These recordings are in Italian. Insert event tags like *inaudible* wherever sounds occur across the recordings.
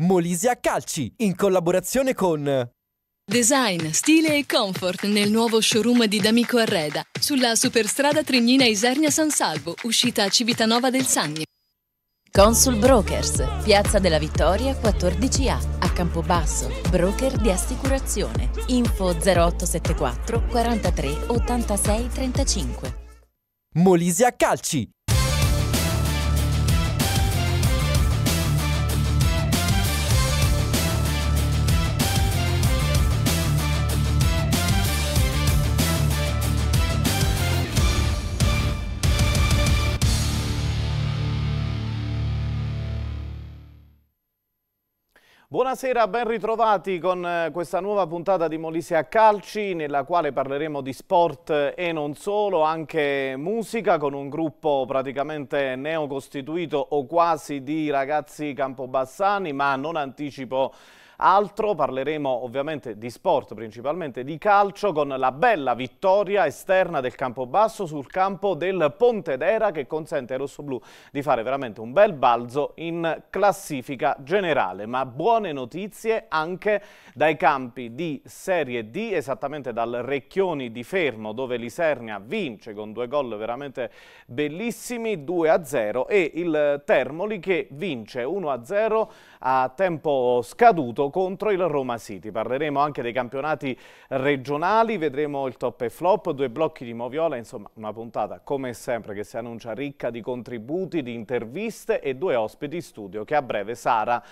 Molisia Calci, in collaborazione con... Design, stile e comfort nel nuovo showroom di D'Amico Arreda, sulla superstrada Trignina Isernia San Salvo, uscita a Civitanova del Sagni. Consul Brokers, Piazza della Vittoria 14A, a Campobasso, broker di assicurazione. Info 0874 43 86 35. Molisia Calci. Buonasera, ben ritrovati con eh, questa nuova puntata di Molise a Calci nella quale parleremo di sport eh, e non solo, anche musica con un gruppo praticamente neocostituito o quasi di ragazzi campobassani ma non anticipo altro, parleremo ovviamente di sport, principalmente di calcio, con la bella vittoria esterna del Campobasso sul campo del Pontedera che consente ai rossoblù di fare veramente un bel balzo in classifica generale. Ma buone notizie anche dai campi di Serie D, esattamente dal Recchioni di Fermo, dove l'Isernia vince con due gol veramente bellissimi, 2-0 e il Termoli che vince 1-0 a tempo scaduto contro il Roma City. Parleremo anche dei campionati regionali, vedremo il top e flop, due blocchi di Moviola, insomma una puntata come sempre che si annuncia ricca di contributi, di interviste e due ospiti studio che a breve sarà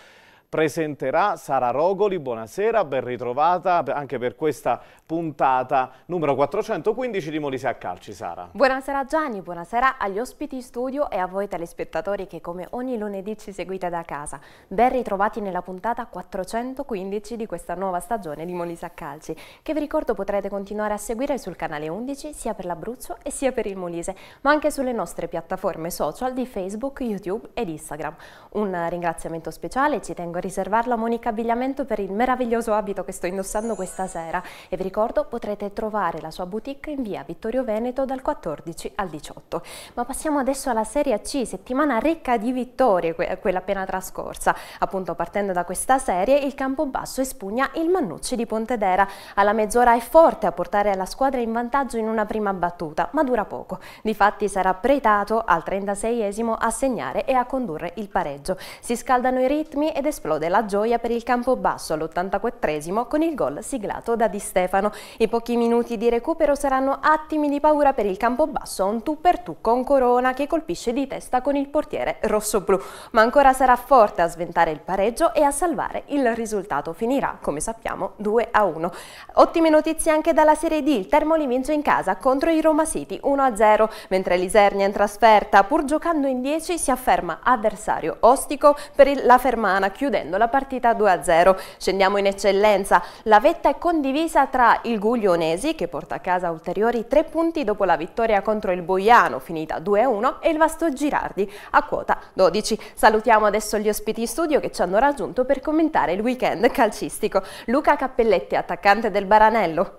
presenterà Sara Rogoli. Buonasera, ben ritrovata anche per questa puntata numero 415 di Molise a Calci, Sara. Buonasera Gianni, buonasera agli ospiti in studio e a voi telespettatori che come ogni lunedì ci seguite da casa. Ben ritrovati nella puntata 415 di questa nuova stagione di Molise a Calci, che vi ricordo potrete continuare a seguire sul canale 11 sia per l'Abruzzo e sia per il Molise, ma anche sulle nostre piattaforme social di Facebook, YouTube ed Instagram. Un ringraziamento speciale ci tengo Devo riservarlo a Monica Abbigliamento per il meraviglioso abito che sto indossando questa sera e vi ricordo potrete trovare la sua boutique in via Vittorio Veneto dal 14 al 18. Ma passiamo adesso alla Serie C, settimana ricca di vittorie, quella appena trascorsa. Appunto partendo da questa serie il Campobasso espugna il Mannucci di Pontedera. Alla mezz'ora è forte a portare la squadra in vantaggio in una prima battuta, ma dura poco. Difatti sarà pretato al 36esimo a segnare e a condurre il pareggio. Si scaldano i ritmi ed esplode triplo della gioia per il Campobasso all'84esimo con il gol siglato da Di Stefano. I pochi minuti di recupero saranno attimi di paura per il Campobasso un tu per tu con Corona che colpisce di testa con il portiere rossoblu, ma ancora sarà forte a sventare il pareggio e a salvare il risultato. Finirà, come sappiamo, 2 a 1. Ottime notizie anche dalla Serie D, il Termoli vince in casa contro i Roma City 1 a 0, mentre l'Isernia in trasferta, pur giocando in 10, si afferma avversario ostico per la Fermana, chiudendo chiudendo la partita 2-0. Scendiamo in eccellenza. La vetta è condivisa tra il Guglionesi, che porta a casa ulteriori tre punti dopo la vittoria contro il Boiano, finita 2-1, e il Vasto Girardi, a quota 12. Salutiamo adesso gli ospiti in studio che ci hanno raggiunto per commentare il weekend calcistico. Luca Cappelletti, attaccante del Baranello.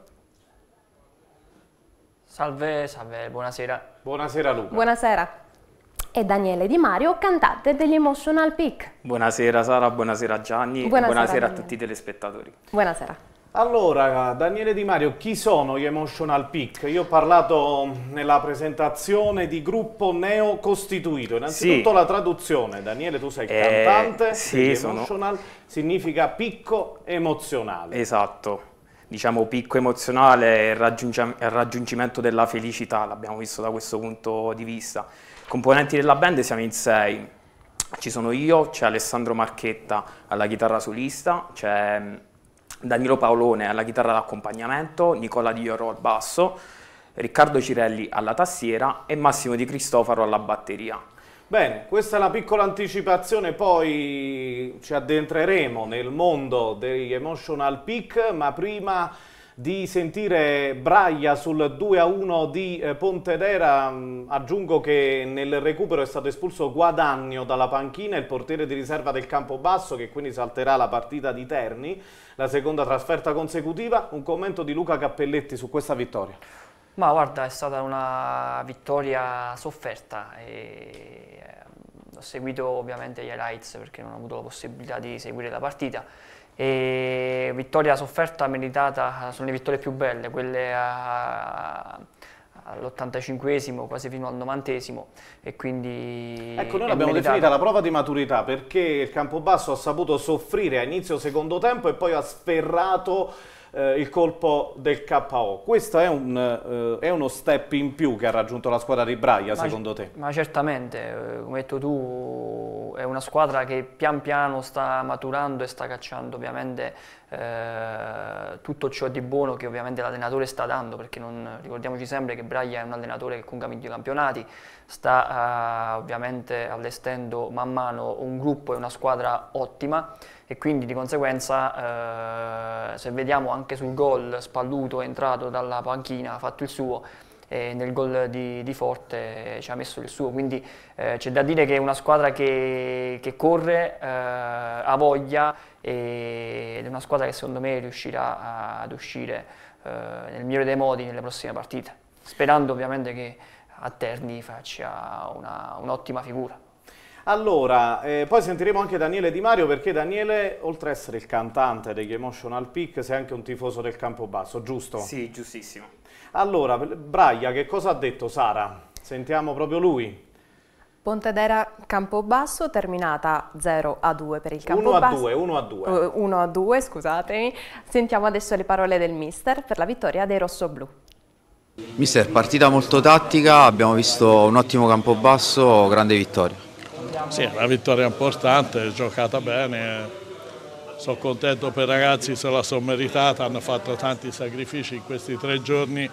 Salve, salve, buonasera. Buonasera Luca. Buonasera e Daniele Di Mario, cantante degli Emotional Peak. Buonasera Sara, buonasera Gianni, buonasera, buonasera a tutti i telespettatori. Buonasera. Allora, Daniele Di Mario, chi sono gli Emotional Peak? Io ho parlato nella presentazione di gruppo neocostituito. Innanzitutto sì. la traduzione, Daniele, tu sei eh, cantante, sì, sono... Emotional significa picco emozionale. Esatto. Diciamo picco emozionale è il raggiungimento della felicità, l'abbiamo visto da questo punto di vista. Componenti della band siamo in sei. Ci sono io, c'è Alessandro Marchetta alla chitarra solista, c'è mm, Danilo Paolone alla chitarra d'accompagnamento, Nicola Di Oro al basso, Riccardo Cirelli alla tastiera e Massimo Di Cristofaro alla batteria. Bene, questa è una piccola anticipazione, poi ci addentreremo nel mondo degli emotional peak, ma prima di sentire Braia sul 2-1 di eh, Pontedera. Mm, aggiungo che nel recupero è stato espulso Guadagno dalla panchina, il portiere di riserva del Campobasso, che quindi salterà la partita di Terni, la seconda trasferta consecutiva. Un commento di Luca Cappelletti su questa vittoria. Ma guarda, è stata una vittoria sofferta. E... Ehm, ho seguito ovviamente gli highlights perché non ho avuto la possibilità di seguire la partita e vittoria sofferta meritata sono le vittorie più belle, quelle all'85esimo, quasi fino al 90esimo e quindi Ecco, noi l'abbiamo definita la prova di maturità perché il Campobasso ha saputo soffrire a inizio secondo tempo e poi ha sferrato eh, il colpo del KO. Questo è, un, eh, è, uno step in più che ha raggiunto la squadra di Braia, secondo te? Ma certamente, eh, come hai detto tu, è una squadra che pian piano sta maturando e sta cacciando ovviamente eh, tutto ciò di buono che ovviamente l'allenatore sta dando, perché non, ricordiamoci sempre che Braia è un allenatore che conca migliori campionati, sta eh, ovviamente allestendo man mano un gruppo e una squadra ottima e quindi di conseguenza eh, se vediamo anche sul gol Spalluto è entrato dalla panchina, ha fatto il suo e nel gol di, di, Forte ci ha messo il suo, quindi eh, c'è da dire che è una squadra che, che corre, eh, ha voglia ed è una squadra che secondo me riuscirà ad uscire eh, nel migliore dei modi nelle prossime partite, sperando ovviamente che a Terni faccia un'ottima un figura. Allora, eh, poi sentiremo anche Daniele Di Mario perché Daniele, oltre ad essere il cantante degli Emotional Peak, sei anche un tifoso del Campobasso, giusto? Sì, giustissimo. Allora, Braia, che cosa ha detto Sara? Sentiamo proprio lui. Pontedera Campobasso terminata 0 a 2 per il Campobasso. 1 a 2, 1 a 2. 1 eh, a 2, scusatemi. Sentiamo adesso le parole del mister per la vittoria dei rossoblù. Mister, partita molto tattica, abbiamo visto un ottimo Campobasso, grande vittoria. Sì, è una vittoria importante, giocata bene. Sono contento per i ragazzi, se la sono meritata, hanno fatto tanti sacrifici in questi tre giorni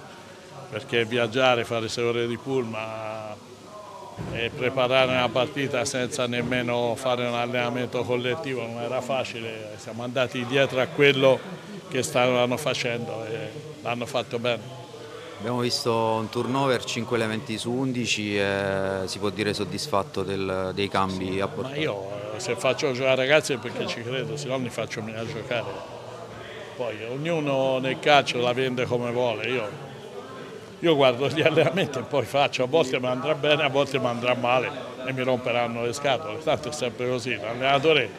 perché viaggiare, fare sei ore di pulma e preparare una partita senza nemmeno fare un allenamento collettivo non era facile, siamo andati dietro a quello che stavano facendo e l'hanno fatto bene. Abbiamo visto un turnover 5 elementi su 11 e si può dire soddisfatto del, dei cambi a apportati. Ma io se faccio giocare ragazzi è perché ci credo, se no li faccio a giocare. Poi ognuno nel calcio la vende come vuole, io, io guardo gli allenamenti e poi faccio, a volte mi andrà bene, a volte mi andrà male e mi romperanno le scatole, tanto è sempre così, l'allenatore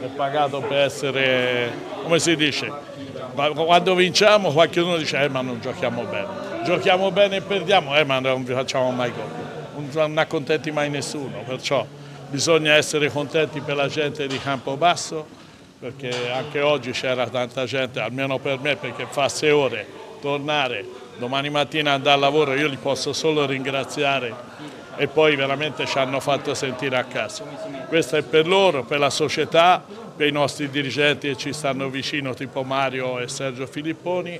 è pagato per essere, come si dice, quando vinciamo qualcuno dice eh, ma non giochiamo bene giochiamo bene e perdiamo, eh, ma non vi facciamo mai gol, non accontenti mai nessuno, perciò bisogna essere contenti per la gente di Campobasso, perché anche oggi c'era tanta gente, almeno per me, perché fa sei ore tornare, domani mattina andare al lavoro, io li posso solo ringraziare e poi veramente ci hanno fatto sentire a casa. Questo è per loro, per la società, per i nostri dirigenti che ci stanno vicino, tipo Mario e Sergio Filipponi,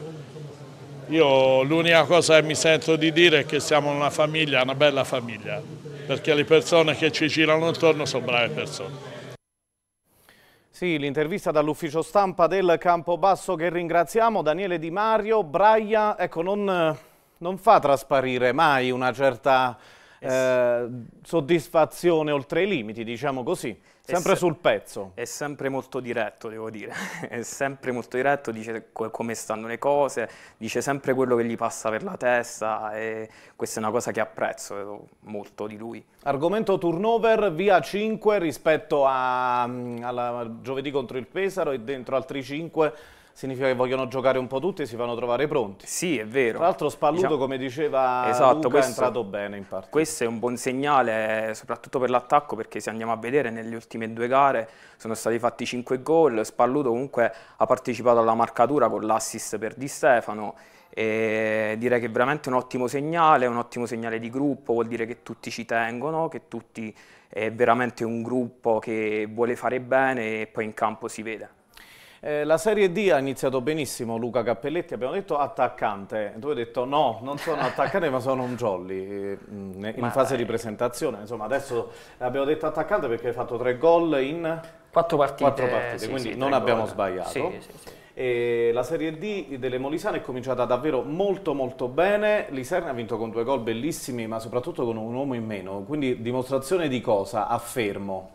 io l'unica cosa che mi sento di dire è che siamo una famiglia, una bella famiglia, perché le persone che ci girano intorno sono brave persone. Sì, l'intervista dall'ufficio stampa del Campobasso che ringraziamo, Daniele Di Mario, Braia, ecco non, non fa trasparire mai una certa eh, soddisfazione oltre i limiti, diciamo così, sempre se sul pezzo. È sempre molto diretto, devo dire, *laughs* è sempre molto diretto, dice co come stanno le cose, dice sempre quello che gli passa per la testa e questa è una cosa che apprezzo molto di lui. Argomento turnover via 5 rispetto a, mm, alla giovedì contro il Pesaro e dentro altri 5 significa che vogliono giocare un po' tutti e si fanno trovare pronti. Sì, è vero. Tra l'altro Spalluto, diciamo, come diceva esatto, Luca, questo, è entrato bene in partita. Questo è un buon segnale, soprattutto per l'attacco, perché se andiamo a vedere nelle ultime due gare sono stati fatti 5 gol, Spalluto comunque ha partecipato alla marcatura con l'assist per Di Stefano, e direi che è veramente un ottimo segnale, un ottimo segnale di gruppo, vuol dire che tutti ci tengono, che tutti è veramente un gruppo che vuole fare bene e poi in campo si vede. Eh, la Serie D ha iniziato benissimo, Luca Cappelletti, abbiamo detto attaccante, tu hai detto no, non sono attaccante ma sono un jolly mm, in ma fase è... di presentazione, insomma adesso abbiamo detto attaccante perché hai fatto tre gol in... Quattro partite, Quattro partite sì, quindi sì, non abbiamo gol. sbagliato. Sì, e la Serie D delle Molisane è cominciata davvero molto molto bene, l'Iserna ha vinto con due gol bellissimi ma soprattutto con un uomo in meno, quindi dimostrazione di cosa? Affermo.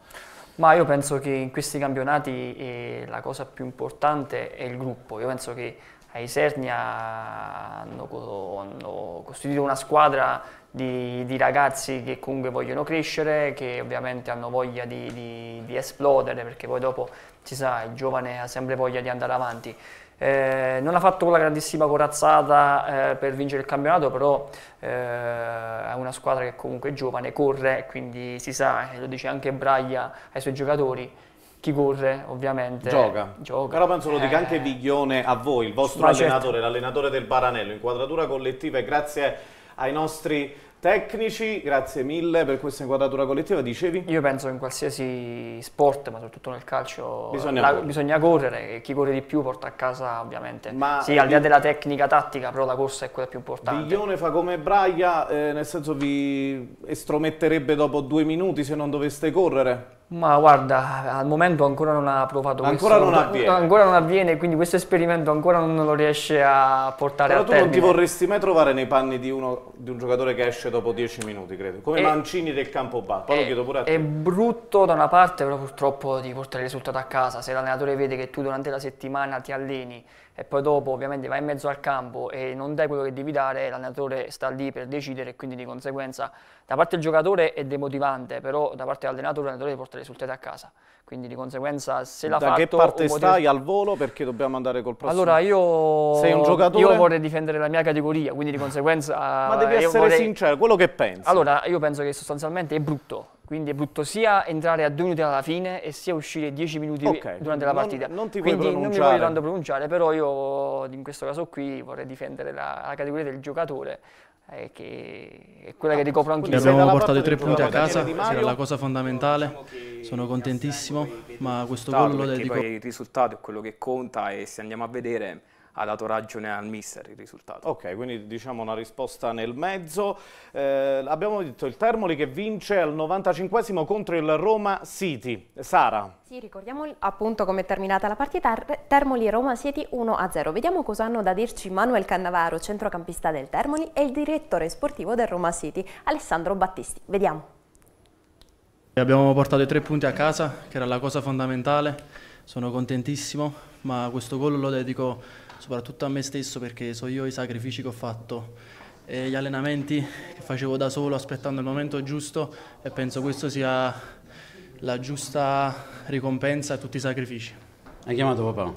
Ma io penso che in questi campionati eh, la cosa più importante è il gruppo. Io penso che a Isernia hanno, hanno costituito una squadra di, di, ragazzi che comunque vogliono crescere, che ovviamente hanno voglia di, di, di esplodere, perché poi dopo si sa, il giovane ha sempre voglia di andare avanti. Eh, non ha fatto quella grandissima corazzata eh, per vincere il campionato, però eh, è una squadra che comunque è giovane, corre, quindi si sa, eh, lo dice anche Braglia ai suoi giocatori, chi corre ovviamente gioca. gioca. Però penso lo dica eh. anche Viglione a voi, il vostro certo. allenatore, certo. l'allenatore del Baranello, inquadratura collettiva e grazie ai nostri tecnici, grazie mille per questa inquadratura collettiva, dicevi? Io penso che in qualsiasi sport, ma soprattutto nel calcio, bisogna, la, correre. bisogna correre e chi corre di più porta a casa ovviamente. Ma sì, al di là della tecnica tattica, però la corsa è quella più importante. Viglione fa come Braia, eh, nel senso vi estrometterebbe dopo due minuti se non doveste correre? Ma guarda, al momento ancora non ha provato ancora questo. Non avviene. Ancora non avviene, quindi questo esperimento ancora non lo riesce a portare Però a termine. Però tu non ti vorresti mai trovare nei panni di, uno, di un giocatore che esce dopo 10 minuti, credo. Come è, eh, Mancini del campo bar. Poi è, lo eh, chiedo pure a te. È brutto da una parte, però purtroppo ti porta il risultato a casa. Se l'allenatore vede che tu durante la settimana ti alleni e poi dopo ovviamente vai in mezzo al campo e non dai quello che devi dare, l'allenatore sta lì per decidere e quindi di conseguenza da parte del giocatore è demotivante, però da parte dell'allenatore l'allenatore deve portare risultati a casa. Quindi di conseguenza se la da fatto... Da che parte motivo... stai al volo perché dobbiamo andare col prossimo? Allora io... Sei un giocatore? Io vorrei difendere la mia categoria, quindi di conseguenza... Ma devi essere vorrei... sincero, quello che pensi. Allora io penso che sostanzialmente è brutto quindi è brutto sia entrare a due minuti alla fine e sia uscire dieci minuti okay. durante la partita. Non, non ti Quindi non mi voglio tanto pronunciare, però io in questo caso qui vorrei difendere la, la categoria del giocatore, eh, che è quella ah, che ricopro anche io. Abbiamo portato tre punti a casa, era la cosa fondamentale, diciamo sono contentissimo, ma questo gol lo dedico... Poi il risultato è quello che conta e se andiamo a vedere ha dato ragione al mister il risultato. Ok, quindi diciamo una risposta nel mezzo. Eh, abbiamo detto il Termoli che vince al 95 contro il Roma City. Sara. Sì, ricordiamo appunto come è terminata la partita Termoli-Roma City 1-0. Vediamo cosa hanno da dirci Manuel Cannavaro, centrocampista del Termoli, e il direttore sportivo del Roma City, Alessandro Battisti. Vediamo. Abbiamo portato i tre punti a casa, che era la cosa fondamentale, sono contentissimo, ma questo gol lo dedico soprattutto a me stesso perché so io i sacrifici che ho fatto e gli allenamenti che facevo da solo aspettando il momento giusto e penso questo sia la giusta ricompensa a tutti i sacrifici. Hai chiamato papà?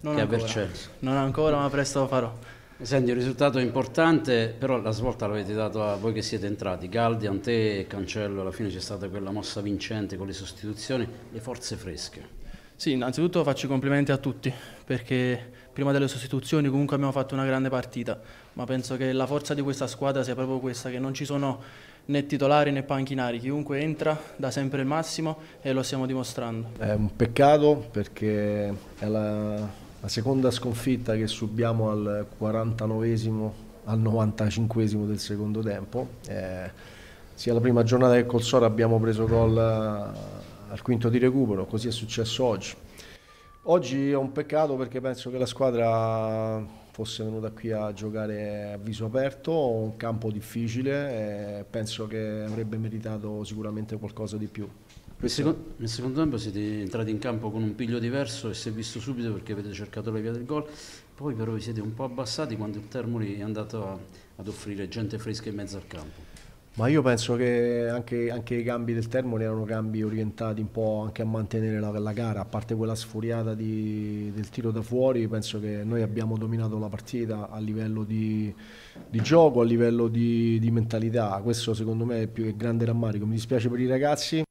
Non che ancora, non ancora ma presto lo farò. Senti, un risultato importante, però la svolta l'avete dato a voi che siete entrati, Galdi, Ante Cancello, alla fine c'è stata quella mossa vincente con le sostituzioni, le forze fresche. Sì, innanzitutto faccio i complimenti a tutti perché prima delle sostituzioni comunque abbiamo fatto una grande partita, ma penso che la forza di questa squadra sia proprio questa, che non ci sono né titolari né panchinari, chiunque entra dà sempre il massimo e lo stiamo dimostrando. È un peccato perché è la, la seconda sconfitta che subiamo al 49esimo, al 95esimo del secondo tempo. Eh, sia la prima giornata che col Sora abbiamo preso gol eh, al quinto di recupero, così è successo oggi. Oggi è un peccato perché penso che la squadra fosse venuta qui a giocare a viso aperto, un campo difficile e penso che avrebbe meritato sicuramente qualcosa di più. Nel secondo, nel secondo, tempo siete entrati in campo con un piglio diverso e si è visto subito perché avete cercato la via del gol, poi però vi siete un po' abbassati quando il Termoli è andato a, ad offrire gente fresca in mezzo al campo. Ma io penso che anche, anche, i cambi del Termoli erano cambi orientati un po' anche a mantenere la, la gara, a parte quella sfuriata di, del tiro da fuori, penso che noi abbiamo dominato la partita a livello di, di gioco, a livello di, di, mentalità, questo secondo me è il più grande rammarico, mi dispiace per i ragazzi.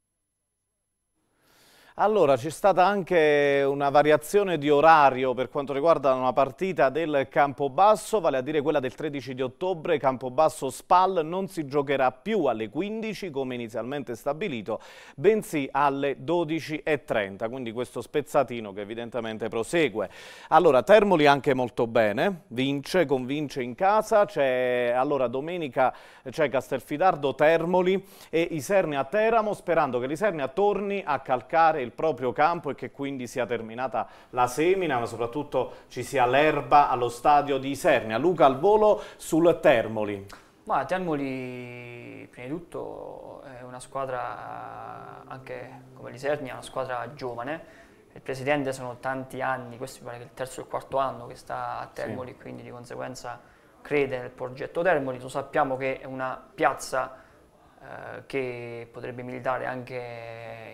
Allora, c'è stata anche una variazione di orario per quanto riguarda una partita del Campobasso, vale a dire quella del 13 di ottobre, Campobasso-Spal non si giocherà più alle 15 come inizialmente stabilito, bensì alle 12.30, quindi questo spezzatino che evidentemente prosegue. Allora, Termoli anche molto bene, vince, convince in casa, c'è allora domenica c'è Castelfidardo-Termoli e Isernia-Teramo, sperando che l'Isernia torni a calcare seminare il proprio campo e che quindi sia terminata la semina, ma soprattutto ci sia l'erba allo stadio di Isernia. Luca al volo sul Termoli. Ma Termoli, prima di tutto, è una squadra anche come l'Isernia, una squadra giovane. Il presidente sono tanti anni, questo mi pare che è il terzo o il quarto anno che sta a Termoli, sì. quindi di conseguenza crede nel progetto Termoli. Lo sappiamo che è una piazza eh, che potrebbe militare anche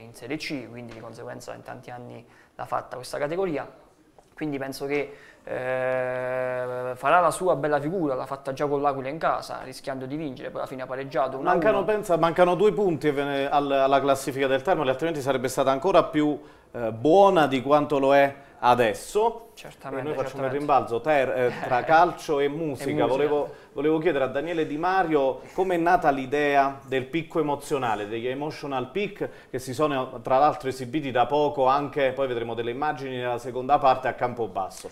in Serie C, quindi di conseguenza in tanti anni l'ha fatta questa categoria. Quindi penso che eh, farà la sua bella figura, l'ha fatta già con l'Aquila in casa, rischiando di vincere, poi alla fine ha pareggiato. Mancano, pensa, mancano, due punti eh, alla classifica del Termoli, altrimenti sarebbe stata ancora più eh, buona di quanto lo è adesso. Certamente. E noi facciamo certamente. il rimbalzo ter, eh, tra *laughs* calcio e musica. e musica. Volevo, volevo, chiedere a Daniele Di Mario come è nata l'idea del picco emozionale, degli emotional peak che si sono tra l'altro esibiti da poco anche, poi vedremo delle immagini nella seconda parte a Campobasso.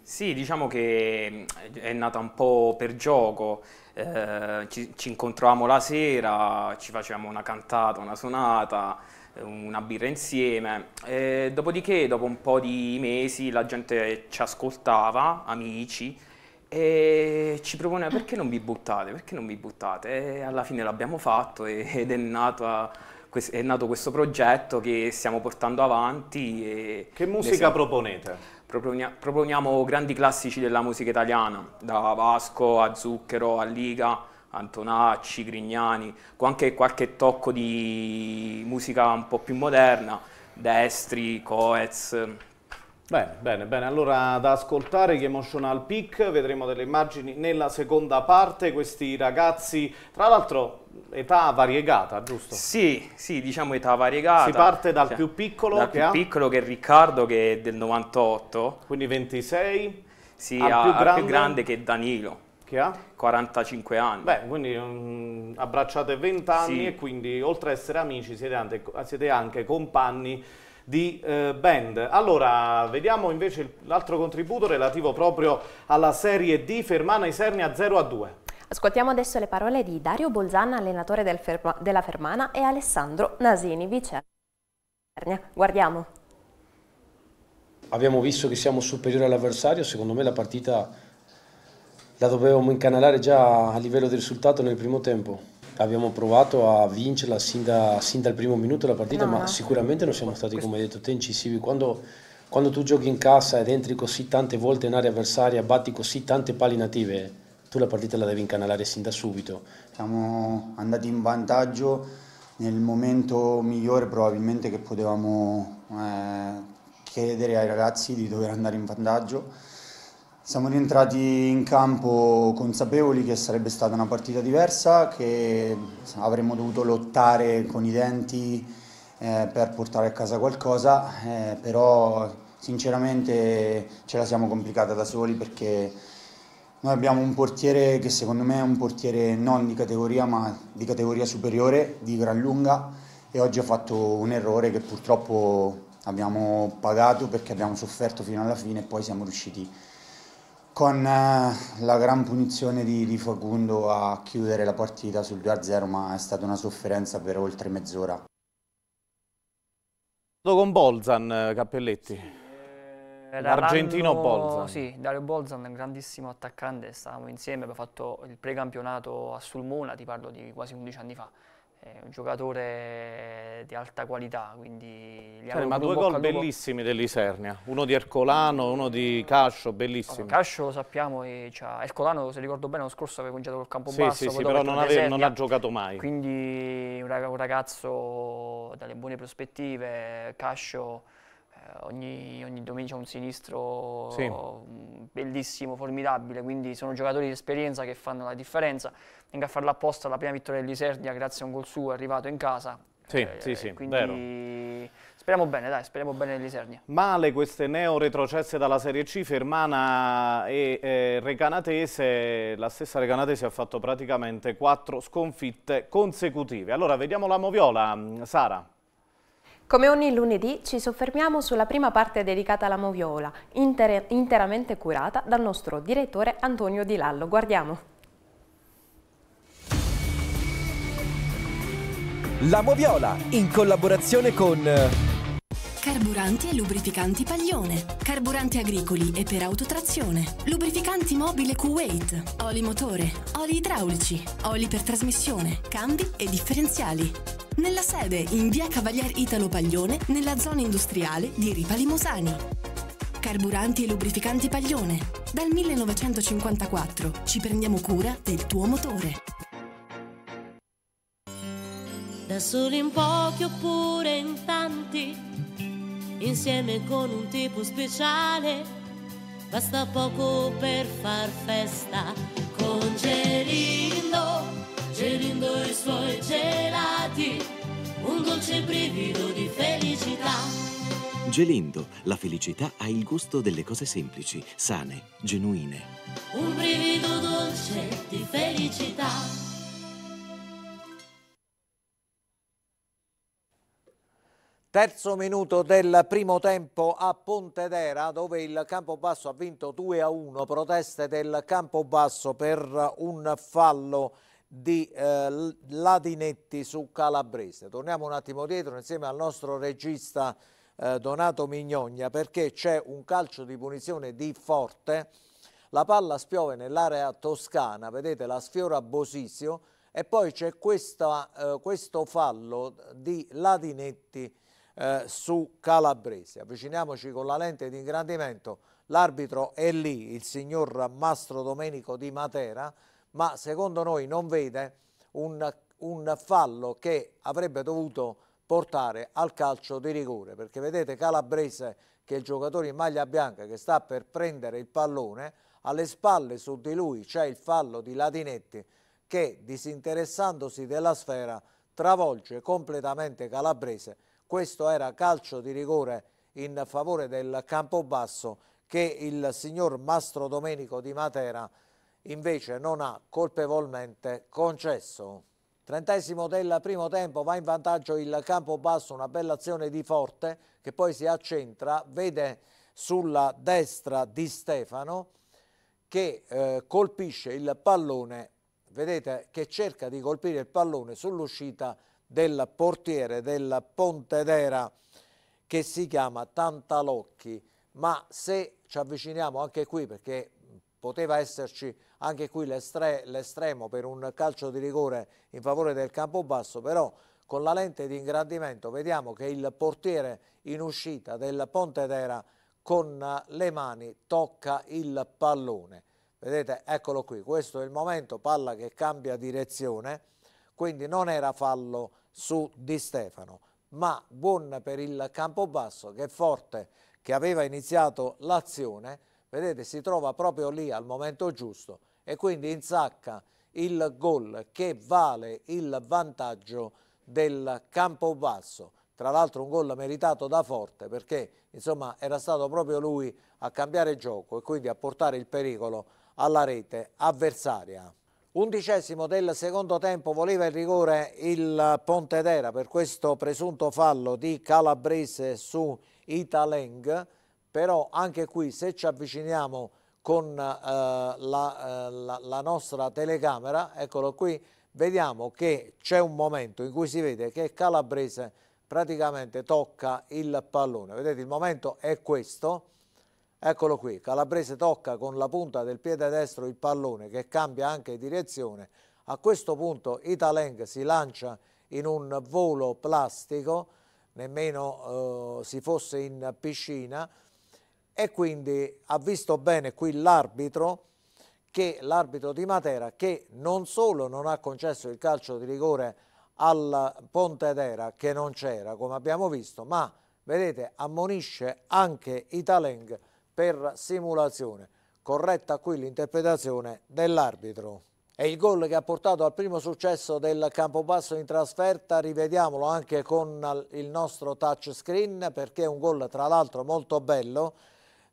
Sì, diciamo che eh, è nata un po' per gioco. Eh, ci, ci incontravamo la sera, ci facevamo una cantata, una sonata una birra insieme. E dopodiché, dopo un po' di mesi, la gente ci ascoltava, amici, e ci proponeva perché non vi buttate, perché non vi buttate. E alla fine l'abbiamo fatto ed è nato, eh, è nato questo progetto che stiamo portando avanti. che musica proponete? proponiamo grandi classici della musica italiana, da Vasco a Zucchero a Liga Antonacci, Grignani, con anche qualche tocco di musica un po' più moderna, Destri, Coez. Bene, bene, bene. Allora da ascoltare gli Emotional Peak, vedremo delle immagini nella seconda parte, questi ragazzi, tra l'altro età variegata, giusto? Sì, sì, diciamo età variegata. Si parte dal cioè, più piccolo dal che più ha? piccolo che è Riccardo che è del 98. Quindi 26? Sì, al, più, grande, più grande che è Danilo. Che ha? 45 anni. Beh, quindi um, abbracciate 20 anni sì. e quindi oltre ad essere amici siete anche, siete anche compagni di eh, band. Allora, vediamo invece l'altro contributo relativo proprio alla Serie D Fermana e Isernia 0 a 2. Ascoltiamo adesso le parole di Dario Bolzanna, allenatore del Ferma, della Fermana, e Alessandro Nasini, vice. Guardiamo. Abbiamo visto che siamo superiori all'avversario, secondo me la partita la dovevamo incanalare già a livello di risultato nel primo tempo. Abbiamo provato a vincerla sin, da, sin dal primo minuto della partita, no, ma no. sicuramente non siamo stati, come hai detto te, incisivi. Quando, quando, tu giochi in casa ed entri così tante volte in area avversaria, batti così tante pali native, tu la partita la devi incanalare sin da subito. Siamo andati in vantaggio nel momento migliore probabilmente che potevamo eh, chiedere ai ragazzi di dover andare in vantaggio siamo rientrati in campo consapevoli che sarebbe stata una partita diversa, che avremmo dovuto lottare con i denti eh, per portare a casa qualcosa, eh, però sinceramente ce la siamo complicata da soli perché noi abbiamo un portiere che secondo me è un portiere non di categoria ma di categoria superiore, di gran lunga e oggi ha fatto un errore che purtroppo abbiamo pagato perché abbiamo sofferto fino alla fine e poi siamo riusciti con eh, la gran punizione di, di Facundo a chiudere la partita sul 2-0, ma è stata una sofferenza per oltre mezz'ora. Con Bolzan, eh, Cappelletti. Sì. Eh, L'Argentino Bolzan. Sì, Dario Bolzan è un grandissimo attaccante, stavamo insieme, abbiamo fatto il precampionato a Sulmona, ti parlo di quasi 11 anni fa è un giocatore di alta qualità, quindi gli sì, ma due gol bellissimi dell'Isernia, uno di Ercolano, mm. uno di Cascio, bellissimo. Cascio lo sappiamo, e cioè, Ercolano se ricordo bene lo scorso aveva congelato col campo sì, basso. Sì, sì, però non, ave, non, ha giocato mai. Quindi un ragazzo dalle buone prospettive, Cascio eh, ogni, ogni, domenica un sinistro sì. Mm, bellissimo, formidabile, quindi sono giocatori di esperienza che fanno la differenza venga a farla apposta la prima vittoria dell'Isernia grazie a un gol suo arrivato in casa. Sì, eh, sì, sì, quindi... vero. Speriamo bene, dai, speriamo bene dell'Isernia. Male queste neo-retrocesse dalla Serie C, Fermana e eh, Recanatese. La stessa Recanatese ha fatto praticamente quattro sconfitte consecutive. Allora, vediamo la Moviola, Sara. Come ogni lunedì ci soffermiamo sulla prima parte dedicata alla Moviola, inter interamente curata dal nostro direttore Antonio Di Lallo. Guardiamo. La Moviola in collaborazione con eh, Carburanti e lubrificanti Paglione, carburanti agricoli e per autotrazione, lubrificanti mobile Kuwait, oli motore, oli idraulici, oli per trasmissione, cambi e differenziali. Nella sede in via Cavalier Italo Paglione, nella zona industriale di Ripa Limosani carburanti e lubrificanti Paglione. Dal 1954 ci prendiamo cura del tuo motore da soli in pochi oppure in tanti, insieme con un tipo speciale, basta poco per far festa. Con Gelindo, Gelindo e i suoi gelati, un dolce brivido di felicità. Gelindo, la felicità ha il gusto delle cose semplici, sane, genuine. Un brivido dolce di felicità. Terzo minuto del primo tempo a Pontedera dove il Campobasso ha vinto 2-1, a proteste del Campobasso per un fallo di eh, Ladinetti su Calabrese. Torniamo un attimo dietro insieme al nostro regista eh, Donato Mignogna perché c'è un calcio di punizione di forte, la palla spiove nell'area toscana, vedete la sfiora Bosisio e poi c'è eh, questo fallo di Ladinetti eh, su Calabrese. Avviciniamoci con la lente di ingrandimento, l'arbitro è lì, il signor Mastro Domenico di Matera, ma secondo noi non vede un, un fallo che avrebbe dovuto portare al calcio di rigore, perché vedete Calabrese che è il giocatore in maglia bianca che sta per prendere il pallone, alle spalle su di lui c'è il fallo di Latinetti che disinteressandosi della sfera travolge completamente Calabrese questo era calcio di rigore in favore del Campobasso che il signor Mastro Domenico di Matera invece non ha colpevolmente concesso. Trentesimo del primo tempo va in vantaggio il Campobasso, una bella azione di Forte che poi si accentra, vede sulla destra di Stefano che eh, colpisce il pallone, vedete che cerca di colpire il pallone sull'uscita del portiere del Pontedera che si chiama Tantalocchi, ma se ci avviciniamo anche qui perché poteva esserci anche qui l'estremo per un calcio di rigore in favore del campo basso, però con la lente di ingrandimento vediamo che il portiere in uscita del Pontedera con le mani tocca il pallone. Vedete, eccolo qui, questo è il momento, palla che cambia direzione, quindi non era fallo su Di Stefano, ma buon per il Campobasso che è forte, che aveva iniziato l'azione, vedete si trova proprio lì al momento giusto e quindi insacca il gol che vale il vantaggio del Campobasso. Tra l'altro un gol meritato da Forte perché insomma, era stato proprio lui a cambiare gioco e quindi a portare il pericolo alla rete avversaria. Undicesimo del secondo tempo voleva il rigore il Pontedera per questo presunto fallo di Calabrese su Italeng, però anche qui se ci avviciniamo con eh, la, eh, la, la nostra telecamera, eccolo qui, vediamo che c'è un momento in cui si vede che Calabrese praticamente tocca il pallone. Vedete il momento è questo Eccolo qui, Calabrese tocca con la punta del piede destro il pallone che cambia anche direzione. A questo punto Italeng si lancia in un volo plastico, nemmeno eh, si fosse in piscina, e quindi ha visto bene qui l'arbitro, l'arbitro di Matera, che non solo non ha concesso il calcio di rigore al Pontedera, che non c'era, come abbiamo visto, ma vedete, ammonisce anche Italeng per simulazione. Corretta qui l'interpretazione dell'arbitro. È il gol che ha portato al primo successo del Campobasso in trasferta, rivediamolo anche con il nostro touchscreen perché è un gol tra l'altro molto bello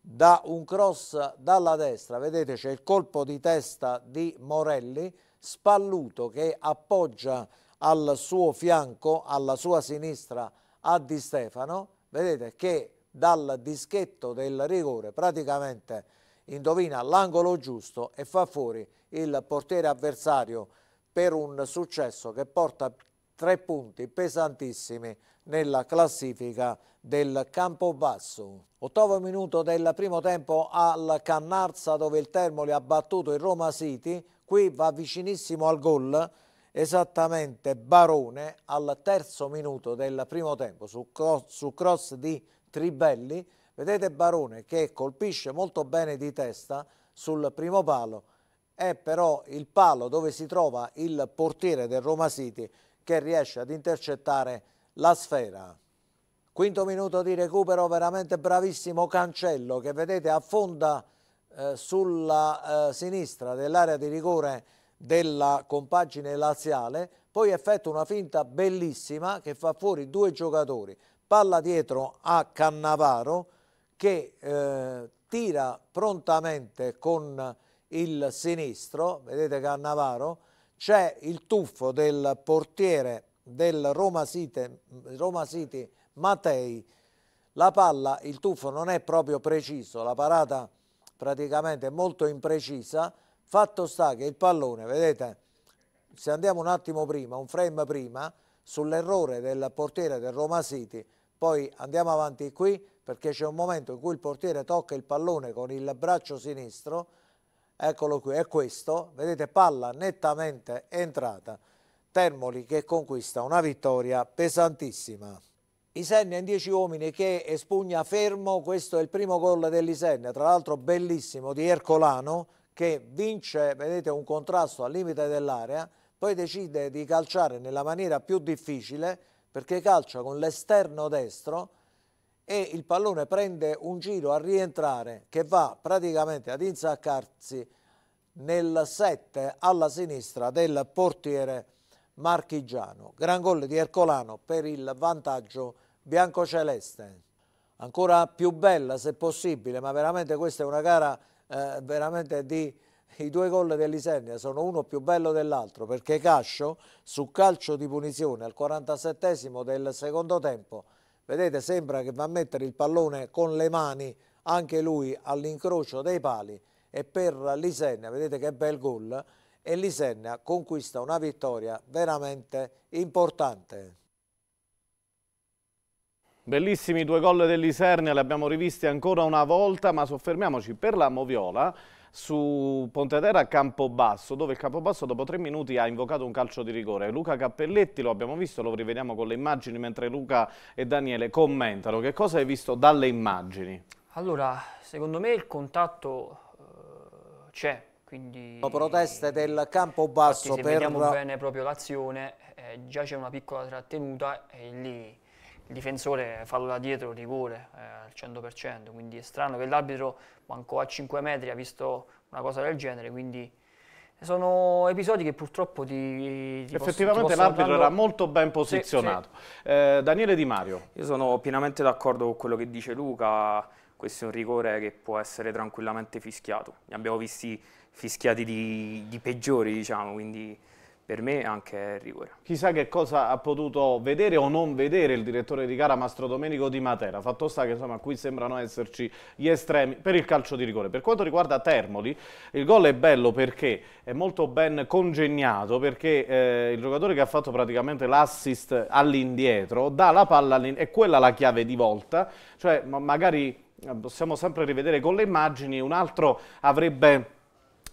da un cross dalla destra, vedete c'è il colpo di testa di Morelli, Spalluto che appoggia al suo fianco, alla sua sinistra a Di Stefano, vedete che dal dischetto del rigore praticamente indovina l'angolo giusto e fa fuori il portiere avversario per un successo che porta tre punti pesantissimi nella classifica del campo basso. Ottavo minuto del primo tempo al Cannarza dove il Termoli ha battuto il Roma City, qui va vicinissimo al gol esattamente Barone al terzo minuto del primo tempo su cross, su cross di Tribelli, vedete Barone che colpisce molto bene di testa sul primo palo, è però il palo dove si trova il portiere del Roma City che riesce ad intercettare la sfera. Quinto minuto di recupero, veramente bravissimo Cancello che vedete affonda eh, sulla eh, sinistra dell'area di rigore della compagine laziale, poi effettua una finta bellissima che fa fuori due giocatori palla dietro a Cannavaro che eh, tira prontamente con il sinistro, vedete Cannavaro, c'è il tuffo del portiere del Roma City, Roma City Mattei, la palla, il tuffo non è proprio preciso, la parata praticamente è molto imprecisa, fatto sta che il pallone, vedete, se andiamo un attimo prima, un frame prima, sull'errore del portiere del Roma City poi andiamo avanti qui perché c'è un momento in cui il portiere tocca il pallone con il braccio sinistro, eccolo qui, è questo, vedete palla nettamente entrata, Termoli che conquista una vittoria pesantissima. Isenna in 10 uomini che espugna fermo, questo è il primo gol dell'Isenna, tra l'altro bellissimo, di Ercolano che vince, vedete, un contrasto al limite dell'area, poi decide di calciare nella maniera più difficile, perché calcia con l'esterno destro e il pallone prende un giro a rientrare che va praticamente ad insaccarsi nel 7 alla sinistra del portiere marchigiano. Gran gol di Ercolano per il vantaggio biancoceleste. Ancora più bella se possibile, ma veramente questa è una gara eh, veramente di i due gol dell'Isernia sono uno più bello dell'altro perché Cascio su calcio di punizione al 47 del secondo tempo vedete sembra che va a mettere il pallone con le mani anche lui all'incrocio dei pali e per l'Isernia vedete che bel gol e l'Isernia conquista una vittoria veramente importante. Bellissimi due gol dell'Isernia, li abbiamo rivisti ancora una volta, ma soffermiamoci per la Moviola su Pontedera Campobasso, dove il Campobasso dopo tre minuti ha invocato un calcio di rigore. Luca Cappelletti, lo abbiamo visto, lo rivediamo con le immagini mentre Luca e Daniele commentano. Che cosa hai visto dalle immagini? Allora, secondo me il contatto uh, c'è, quindi... proteste protesta del Campobasso Infatti, se per... vediamo bene proprio l'azione, eh, già c'è una piccola trattenuta e lì il difensore fallo da dietro, rigore eh, al 100%, quindi è strano che l'arbitro manco a 5 metri ha visto una cosa del genere, quindi eh, sono episodi che purtroppo ti, ti Effettivamente l'arbitro dando... era molto ben posizionato. Sì, sì. Eh, Daniele Di Mario. Io sono pienamente d'accordo con quello che dice Luca, questo è un rigore che può essere tranquillamente fischiato, ne abbiamo visti fischiati di, di peggiori, diciamo, quindi per me anche è rigore. Chissà che cosa ha potuto vedere o non vedere il direttore di gara Mastro Domenico Di Matera, fatto sta che insomma qui sembrano esserci gli estremi per il calcio di rigore. Per quanto riguarda Termoli, il gol è bello perché è molto ben congegnato, perché eh, il giocatore che ha fatto praticamente l'assist all'indietro dà la palla all'indietro, è quella la chiave di volta, cioè ma magari eh, possiamo sempre rivedere con le immagini, un altro avrebbe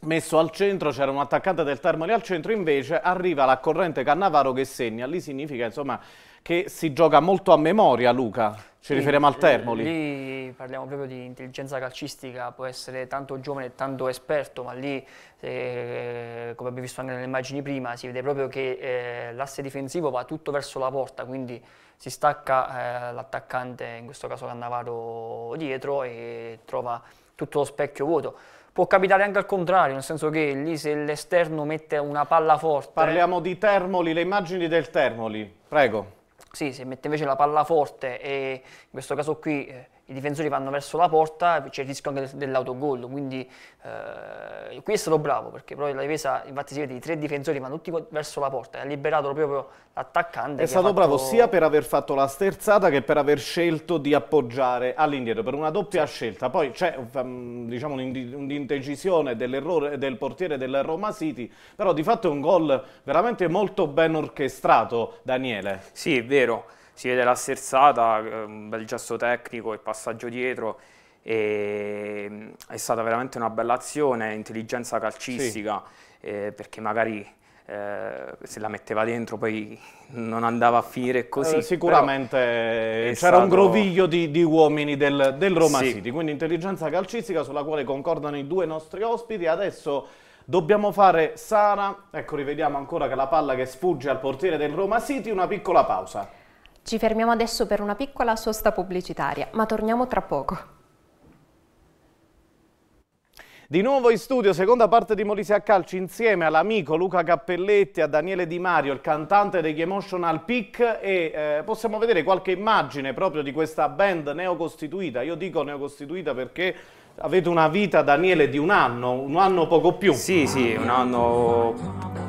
messo al centro, c'era un'attaccata del Termoli al centro, invece arriva la corrente Cannavaro che segna, lì significa insomma che si gioca molto a memoria Luca, ci lì, riferiamo al eh, Termoli. Lì parliamo proprio di intelligenza calcistica, può essere tanto giovane tanto esperto, ma lì eh, come abbiamo visto anche nelle immagini prima si vede proprio che eh, l'asse difensivo va tutto verso la porta, quindi si stacca eh, l'attaccante, in questo caso Cannavaro dietro e trova tutto lo specchio vuoto. Può capitare anche al contrario, nel senso che lì se l'esterno mette una palla forte... Parliamo di Termoli, le immagini del Termoli, prego. Sì, se mette invece la palla forte e in questo caso qui eh, i difensori vanno verso la porta, c'è il rischio anche dell'autogol, quindi eh, qui è stato bravo perché proprio la difesa, infatti si vede i tre difensori vanno tutti verso la porta, e ha liberato proprio l'attaccante. È stato fatto... bravo sia per aver fatto la sterzata che per aver scelto di appoggiare all'indietro, per una doppia sì. scelta. Poi c'è diciamo, un'indecisione dell'errore del portiere del Roma City, però di fatto è un gol veramente molto ben orchestrato, Daniele. Sì, è vero vero, si vede la sterzata, ehm, un bel gesto tecnico, il passaggio dietro, e, mm, è stata veramente una bella azione, intelligenza calcistica, sì. eh, perché magari eh, se la metteva dentro poi non andava a finire così. Eh, sicuramente c'era stato... un groviglio di, di uomini del, del Roma sì. City, quindi intelligenza calcistica sulla quale concordano i due nostri ospiti. Adesso Dobbiamo fare Sara, ecco rivediamo ancora che la palla che sfugge al portiere del Roma City, una piccola pausa. Ci fermiamo adesso per una piccola sosta pubblicitaria, ma torniamo tra poco. Di nuovo in studio, seconda parte di Molise a Calci, insieme all'amico Luca Cappelletti, a Daniele Di Mario, il cantante degli Emotional Peak e eh, possiamo vedere qualche immagine proprio di questa band neocostituita. Io dico neocostituita perché avete una vita, Daniele, di un anno, un anno poco più. Sì, sì, un anno,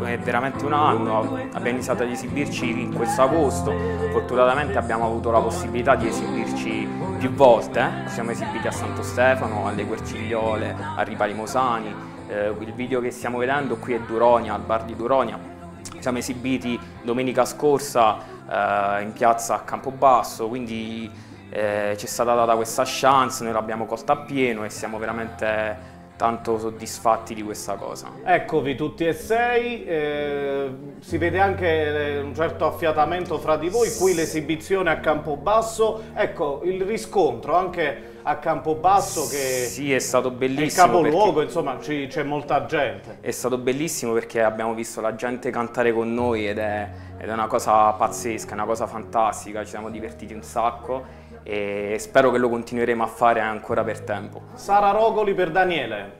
è veramente un anno. Abbiamo iniziato ad esibirci in questo agosto. Fortunatamente abbiamo avuto la possibilità di esibirci più volte. Eh. Ci siamo esibiti a Santo Stefano, alle Quercigliole, a Ripari Mosani. Eh, il video che stiamo vedendo qui è Duronia, al bar di Duronia. Ci siamo esibiti domenica scorsa eh, in piazza a Campobasso, quindi eh, ci è stata data questa chance, noi l'abbiamo colta a pieno e siamo veramente tanto soddisfatti di questa cosa. Eccovi tutti e sei, eh, si vede anche eh, un certo affiatamento fra di voi, qui l'esibizione a Campobasso, ecco il riscontro anche a Campobasso che sì, è stato bellissimo. È capoluogo, insomma c'è molta gente. È stato bellissimo perché abbiamo visto la gente cantare con noi ed è, ed è una cosa pazzesca, una cosa fantastica, ci siamo divertiti un sacco e spero che lo continueremo a fare ancora per tempo. Sara Rogoli per Daniele.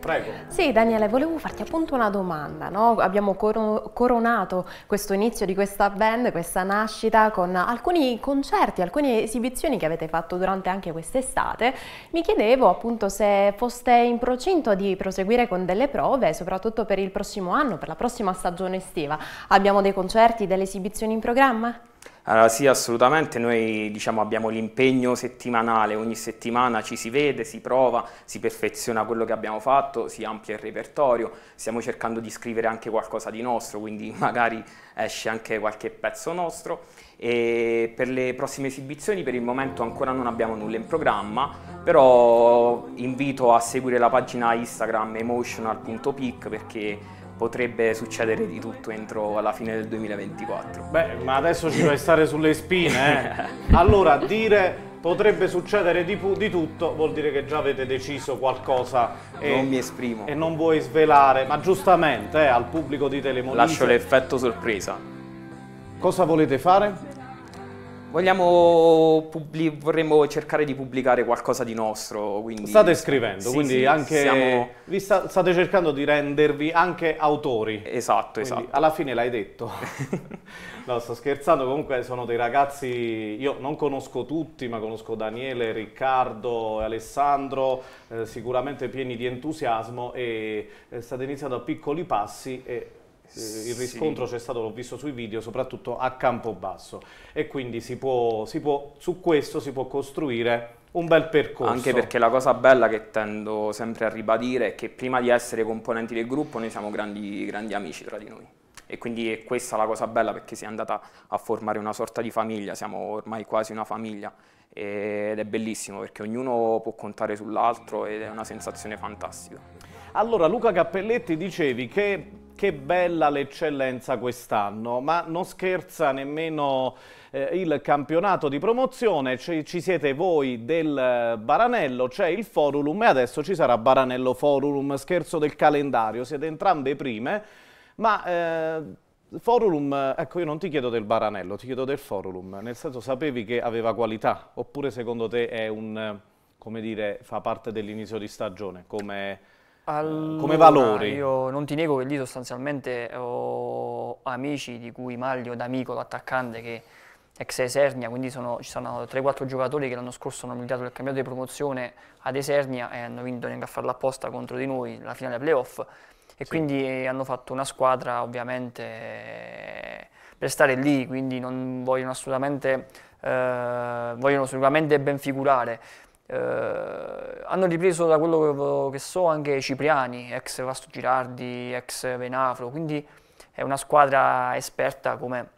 Prego. Sì, Daniele, volevo farti appunto una domanda. No? Abbiamo coronato questo inizio di questa band, questa nascita, con alcuni concerti, alcune esibizioni che avete fatto durante anche quest'estate. Mi chiedevo appunto se foste in procinto di proseguire con delle prove, soprattutto per il prossimo anno, per la prossima stagione estiva. Abbiamo dei concerti, delle esibizioni in programma? Allora sì, assolutamente, noi diciamo, abbiamo l'impegno settimanale, ogni settimana ci si vede, si prova, si perfeziona quello che abbiamo fatto, si amplia il repertorio, stiamo cercando di scrivere anche qualcosa di nostro, quindi *laughs* magari esce anche qualche pezzo nostro e per le prossime esibizioni per il momento ancora non abbiamo nulla in programma, però invito a seguire la pagina Instagram emotional.pic perché potrebbe succedere di tutto entro la fine del 2024. Beh, ma adesso ci vai stare sulle spine, eh? *laughs* Allora, dire potrebbe succedere di, di, tutto vuol dire che già avete deciso qualcosa e non mi esprimo e non vuoi svelare ma giustamente eh, al pubblico di Telemonise lascio l'effetto sorpresa cosa volete fare? Vogliamo vorremmo cercare di pubblicare qualcosa di nostro. Quindi... State scrivendo, sì, quindi sì, anche siamo... vi sta, state cercando di rendervi anche autori. Esatto, quindi, esatto. Alla fine l'hai detto. *laughs* no, sto scherzando, comunque sono dei ragazzi, io non conosco tutti, ma conosco Daniele, Riccardo Alessandro, eh, sicuramente pieni di entusiasmo e eh, state iniziando a piccoli passi e eh, il riscontro sì. c'è stato, l'ho visto sui video, soprattutto a campo basso. e quindi si può, si può, su questo si può costruire un bel percorso. Anche perché la cosa bella che tendo sempre a ribadire è che prima di essere componenti del gruppo noi siamo grandi, grandi amici tra di noi e quindi è questa la cosa bella perché si è andata a formare una sorta di famiglia, siamo ormai quasi una famiglia ed è bellissimo perché ognuno può contare sull'altro ed è una sensazione fantastica. Allora Luca Cappelletti dicevi che che bella l'eccellenza quest'anno, ma non scherza nemmeno eh, il campionato di promozione, ci, ci siete voi del eh, Baranello, c'è il Forum e adesso ci sarà Baranello Forum, scherzo del calendario, siete entrambe prime, ma... Eh, Forulum, ecco io non ti chiedo del Baranello, ti chiedo del Forum, nel senso sapevi che aveva qualità, oppure secondo te è un, come dire, fa parte dell'inizio di stagione, come allora, come valori? Io non ti nego che lì sostanzialmente ho amici di cui Maglio D'Amico, l'attaccante, che ex Esernia, quindi sono, ci sono 3-4 giocatori che l'anno scorso hanno militato il campionato di promozione ad Esernia e hanno vinto neanche a farla apposta contro di noi la finale playoff e sì. quindi hanno fatto una squadra ovviamente per stare lì, quindi non vogliono assolutamente, eh, vogliono sicuramente ben figurare. Eh, hanno ripreso da quello che so anche Cipriani, ex Vasto Girardi, ex Venafro, quindi è una squadra esperta come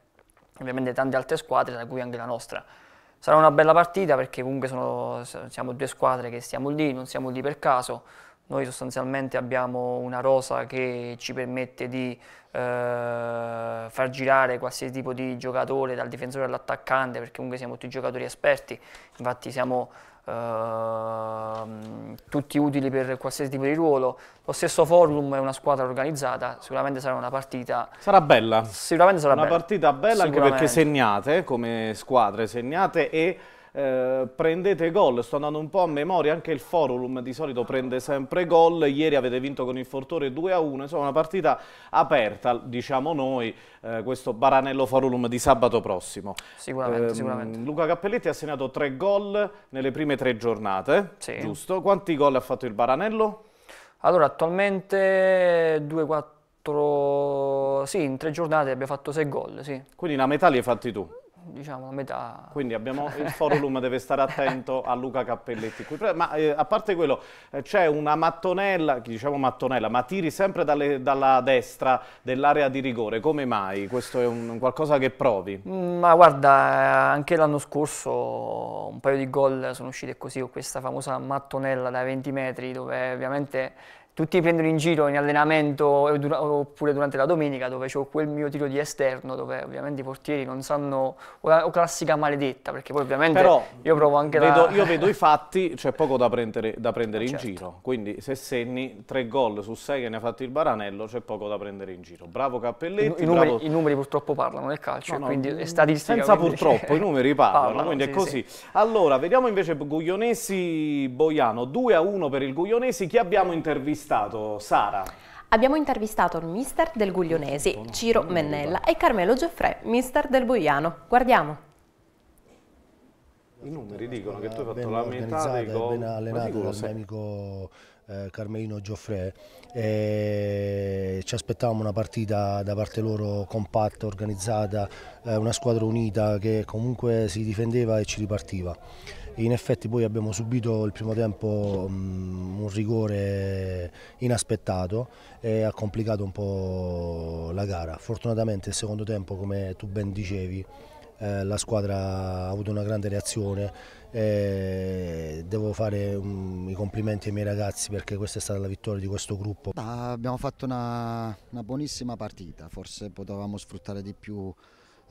ovviamente tante altre squadre, tra cui anche la nostra. Sarà una bella partita perché comunque sono, siamo due squadre che stiamo lì, non siamo lì per caso. Noi sostanzialmente abbiamo una rosa che ci permette di eh, far girare qualsiasi tipo di giocatore, dal difensore all'attaccante, perché comunque siamo tutti giocatori esperti. Infatti siamo Ehm, tutti utili per qualsiasi tipo di ruolo. Lo stesso Forum è una squadra organizzata, sicuramente sarà una partita... Sarà bella. Sicuramente sarà una bella. partita bella anche perché segnate, come squadre segnate e... Eh, prendete gol, sto andando un po' a memoria, anche il Forum di solito prende sempre gol, ieri avete vinto con il Fortore 2-1, insomma una partita aperta, diciamo noi, eh, questo Baranello Forum di sabato prossimo. Sicuramente, eh, sicuramente. Luca Cappelletti ha segnato tre gol nelle prime tre giornate, sì. giusto? Quanti gol ha fatto il Baranello? Allora, attualmente 2-4, sì, in tre giornate abbiamo fatto sei gol, sì. Quindi la metà li hai fatti tu? diciamo a metà. Quindi abbiamo, il forum deve stare attento a Luca Cappelletti. Ma eh, a parte quello, eh, c'è una mattonella, diciamo mattonella, ma tiri sempre dalle, dalla destra dell'area di rigore. Come mai? Questo è un, qualcosa che provi? Mm, ma guarda, eh, anche l'anno scorso un paio di gol sono uscite così, con questa famosa mattonella da 20 metri, dove ovviamente tutti prendono in giro in allenamento oppure durante la domenica dove ho quel mio tiro di esterno dove ovviamente i portieri non sanno o classica maledetta perché poi ovviamente Però io provo anche vedo, la... io vedo i fatti c'è poco da prendere, da prendere certo. in giro quindi se segni tre gol su sei che ne ha fatto il Baranello c'è poco da prendere in giro bravo Cappelletti I, numeri, bravo... i numeri purtroppo parlano nel calcio no, no, quindi mm, è statistica senza quindi... purtroppo i *laughs* numeri parlano, parlano quindi sì, è così sì. allora vediamo invece Guglionesi-Boiano 2 a 1 per il Guglionesi chi abbiamo intervistato intervistato Sara. Abbiamo intervistato il mister del Guglionesi, Ciro Mennella, e Carmelo Gioffre, mister del Boiano. Guardiamo. I numeri dicono che tu hai fatto la metà dei gol. Ben allenato dal amico eh, Carmelino Gioffre e ci aspettavamo una partita da parte loro compatta, organizzata, eh, una squadra unita che comunque si difendeva e ci ripartiva. In effetti poi abbiamo subito il primo tempo mm, un rigore inaspettato e ha complicato un po' la gara. Fortunatamente il secondo tempo, come tu ben dicevi, eh, la squadra ha avuto una grande reazione. Eh, devo fare um, i complimenti ai miei ragazzi perché questa è stata la vittoria di questo gruppo. Ah, abbiamo fatto una, una buonissima partita, forse potevamo sfruttare di più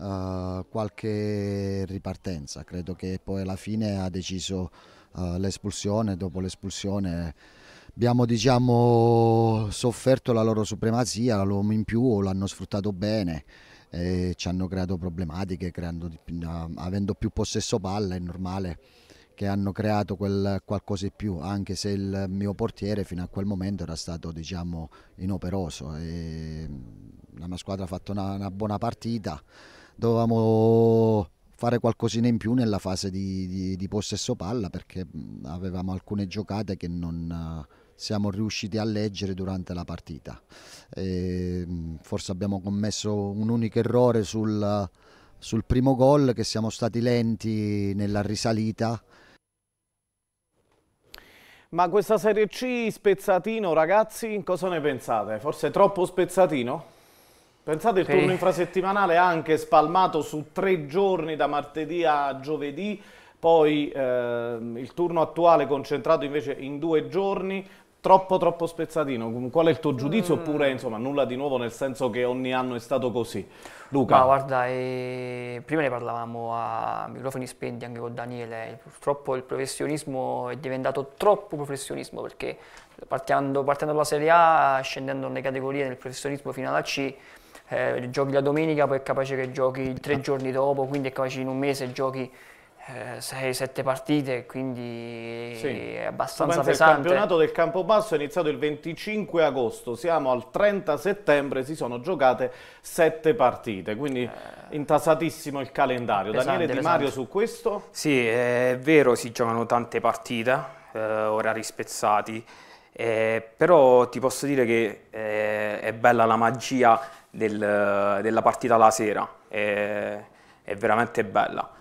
Uh, qualche ripartenza. Credo che poi alla fine ha deciso uh, l'espulsione, dopo l'espulsione abbiamo diciamo, sofferto la loro supremazia, l'uomo in più l'hanno sfruttato bene eh, ci hanno creato problematiche, creando, avendo più possesso palla è normale che hanno creato quel qualcosa di più, anche se il mio portiere fino a quel momento era stato diciamo, inoperoso. E la mia squadra ha fatto una, una buona partita, dovevamo fare qualcosina in più nella fase di, di, di possesso palla perché avevamo alcune giocate che non siamo riusciti a leggere durante la partita. E ehm, forse abbiamo commesso un unico errore sul, sul primo gol che siamo stati lenti nella risalita. Ma questa Serie C spezzatino, ragazzi, cosa ne pensate? Forse troppo spezzatino? Pensate il sì. turno infrasettimanale anche spalmato su tre giorni da martedì a giovedì, poi eh, il turno attuale concentrato invece in due giorni, troppo troppo spezzatino. Qual è il tuo giudizio? Mm. Oppure insomma nulla di nuovo nel senso che ogni anno è stato così? Luca? Ma guarda, eh, prima ne parlavamo a microfoni spenti anche con Daniele, purtroppo il professionismo è diventato troppo professionismo perché partendo, partendo dalla Serie A, scendendo nelle categorie del professionismo fino alla C, eh, giochi la domenica, poi è capace che giochi tre giorni dopo, quindi è capace in un mese giochi 6-7 eh, partite, quindi sì. è abbastanza pesante. Il campionato del Campobasso è iniziato il 25 agosto, siamo al 30 settembre, si sono giocate 7 partite, quindi eh... intasatissimo il calendario. Pesante, Daniele Di Mario su questo? Sì, è vero, si giocano tante partite, eh, orari spezzati, eh, però ti posso dire che eh, è bella la magia del, della partita la sera, è veramente bella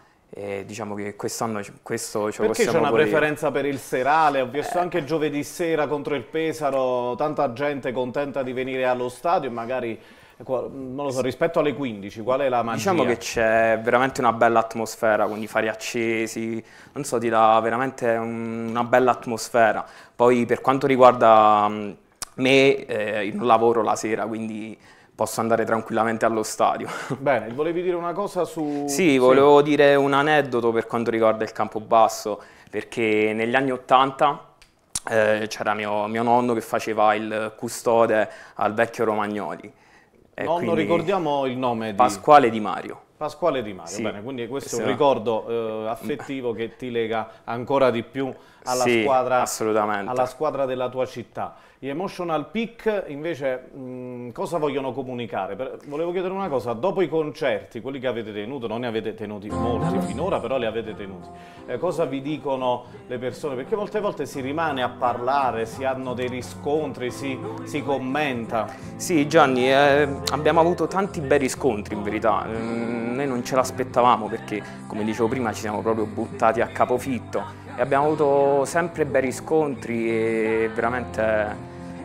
e diciamo che quest'anno questo ce lo Perché c'è una volere. preferenza per il serale, ho visto eh. anche giovedì sera contro il Pesaro, tanta gente contenta di venire allo stadio e magari non lo so, rispetto alle 15, qual è la magia? Diciamo che c'è veramente una bella atmosfera, quindi i fari accesi, non so, ti dà veramente una bella atmosfera. Poi per quanto riguarda mm, me, eh, non lavoro la sera, quindi posso andare tranquillamente allo stadio. *laughs* Bene, volevi dire una cosa su... Sì, volevo sì. dire un aneddoto per quanto riguarda il Campobasso, perché negli anni Ottanta eh, c'era mio, mio, nonno che faceva il custode al vecchio Romagnoli. Nonno, ricordiamo il nome di... Pasquale Di Mario. Pasquale Di Mario, sì. bene, quindi questo è un ricordo eh, affettivo che ti lega ancora di più alla, sì, squadra, alla squadra della tua città. Gli emotional peak invece mh, cosa vogliono comunicare? Per, volevo chiedere una cosa, dopo i concerti, quelli che avete tenuto, non ne avete tenuti molti finora, però li avete tenuti, eh, cosa vi dicono le persone? Perché molte volte si rimane a parlare, si hanno dei riscontri, si, si commenta. Sì Gianni, eh, abbiamo avuto tanti bei riscontri in verità, mm, noi non ce l'aspettavamo perché come dicevo prima ci siamo proprio buttati a capofitto e abbiamo avuto sempre bei riscontri e veramente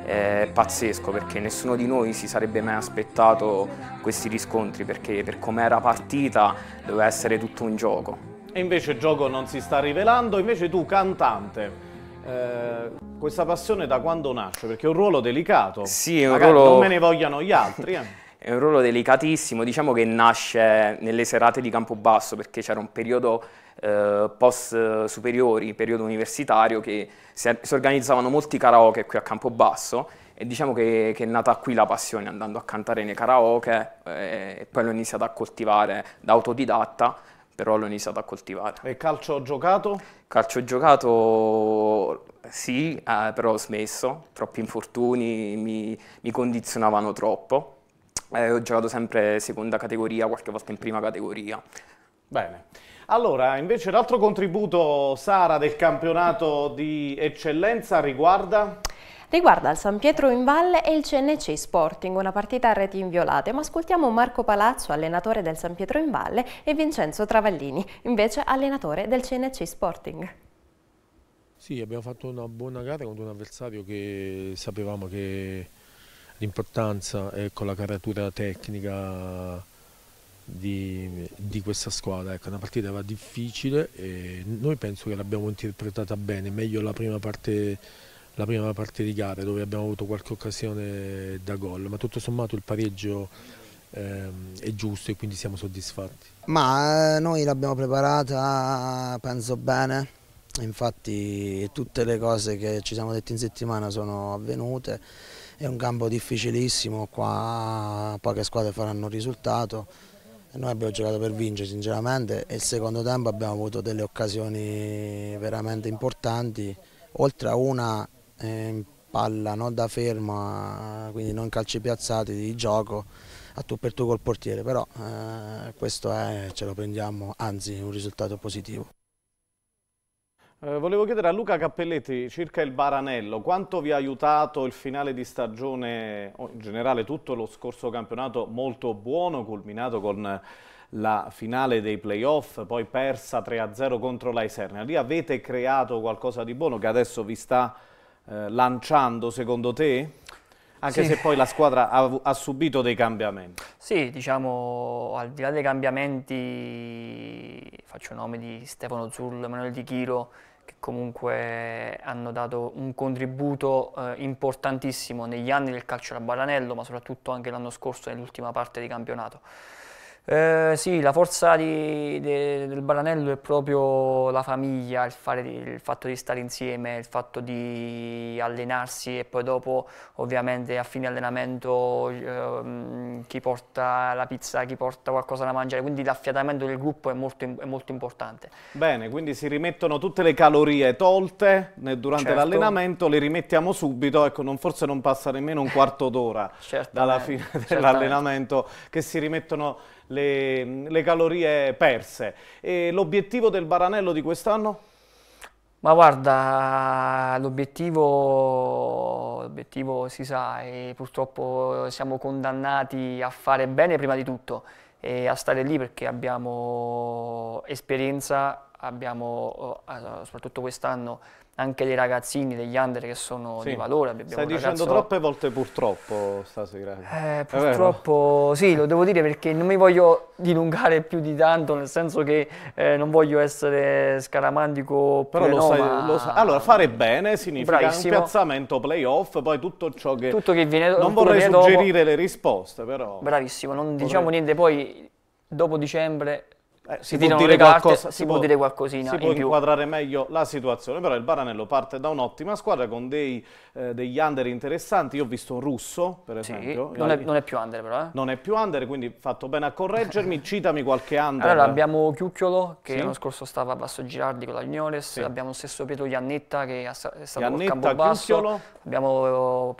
eh, è pazzesco perché nessuno di noi si sarebbe mai aspettato questi riscontri perché per come era partita doveva essere tutto un gioco. E invece il gioco non si sta rivelando, invece tu cantante, eh, questa passione da quando nasce? Perché è un ruolo delicato, sì, è un ruolo... non me ne vogliano gli altri. Eh. *laughs* è un ruolo delicatissimo, diciamo che nasce nelle serate di Campobasso perché c'era un periodo eh, post eh, superiori, periodo universitario, che si, si, organizzavano molti karaoke qui a Campobasso e diciamo che, che, è nata qui la passione andando a cantare nei karaoke eh, e poi l'ho iniziato a coltivare da autodidatta però l'ho iniziato a coltivare. E calcio giocato? Calcio giocato sì, eh, però ho smesso, troppi infortuni mi, mi condizionavano troppo. Eh, ho giocato sempre seconda categoria, qualche volta in prima categoria. Bene. Allora, invece l'altro contributo, Sara, del campionato di eccellenza riguarda... Riguarda il San Pietro in Valle e il CNC Sporting, una partita a reti inviolate, ma ascoltiamo Marco Palazzo, allenatore del San Pietro in Valle, e Vincenzo Travallini, invece allenatore del CNC Sporting. Sì, abbiamo fatto una buona gara contro un avversario che sapevamo che l'importanza e con la caratura tecnica di, di, questa squadra. Ecco, una partita era difficile e noi penso che l'abbiamo interpretata bene, meglio la prima, parte, la prima parte di gara dove abbiamo avuto qualche occasione da gol, ma tutto sommato il pareggio ehm, è giusto e quindi siamo soddisfatti. Ma eh, noi l'abbiamo preparata, penso bene, infatti tutte le cose che ci siamo detti in settimana sono avvenute. È un campo difficilissimo, qua poche squadre faranno risultato, noi abbiamo giocato per vincere sinceramente e il secondo tempo abbiamo avuto delle occasioni veramente importanti, oltre a una eh, palla non da ferma, eh, quindi non calci piazzati di gioco a tu per tu col portiere, però eh, questo è, ce lo prendiamo, anzi un risultato positivo. Eh, volevo chiedere a Luca Cappelletti circa il Baranello, quanto vi ha aiutato il finale di stagione, o in generale tutto lo scorso campionato molto buono, culminato con la finale dei playoff, poi persa 3-0 contro la Isernia. Lì avete creato qualcosa di buono che adesso vi sta eh, lanciando secondo te? Anche sì. se poi la squadra ha, ha subito dei cambiamenti. Sì, diciamo, al di là dei cambiamenti, faccio nome di Stefano Zurlo, Emanuele Di Chiro, che comunque hanno dato un contributo eh, importantissimo negli anni del calcio alla Baranello, ma soprattutto anche l'anno scorso nell'ultima parte di campionato. Eh, sì, la forza di, de, del Baranello è proprio la famiglia, il, fare, il, fatto di stare insieme, il fatto di allenarsi e poi dopo ovviamente a fine allenamento eh, chi porta la pizza, chi porta qualcosa da mangiare, quindi l'affiatamento del gruppo è molto, è molto, importante. Bene, quindi si rimettono tutte le calorie tolte durante certo. l'allenamento, le rimettiamo subito, ecco, non, forse non passa nemmeno un quarto d'ora dalla fine dell'allenamento che si rimettono le, le calorie perse. l'obiettivo del Baranello di quest'anno? Ma guarda, l'obiettivo si sa e purtroppo siamo condannati a fare bene prima di tutto e a stare lì perché abbiamo esperienza, abbiamo eh, soprattutto quest'anno anche dei ragazzini degli under che sono sì. di valore. Abbiamo Stai dicendo troppe volte purtroppo stasera. Eh, purtroppo sì, lo devo dire perché non mi voglio dilungare più di tanto, nel senso che eh, non voglio essere scaramantico. Però lo, no, sai, ma... lo sai, Allora, fare bene significa Bravissimo. un piazzamento playoff, poi tutto ciò che... Tutto che viene Non vorrei suggerire dopo. le risposte, però... Bravissimo, non vorrei... diciamo niente, poi dopo dicembre eh, si, si può dire qualcosa, si, si può, dire qualcosina si può in inquadrare più. meglio la situazione però il Baranello parte da un'ottima squadra con dei, eh, degli under interessanti io ho visto un russo per esempio sì, non, è, eh, non, è, più under però eh. non è più under quindi fatto bene a correggermi *laughs* citami qualche under allora abbiamo Chiucchiolo che sì. l'anno scorso stava a Basso Girardi con la sì. abbiamo lo stesso Pietro Giannetta che è stato Iannetta, Campobasso Chiucchiolo. abbiamo uh,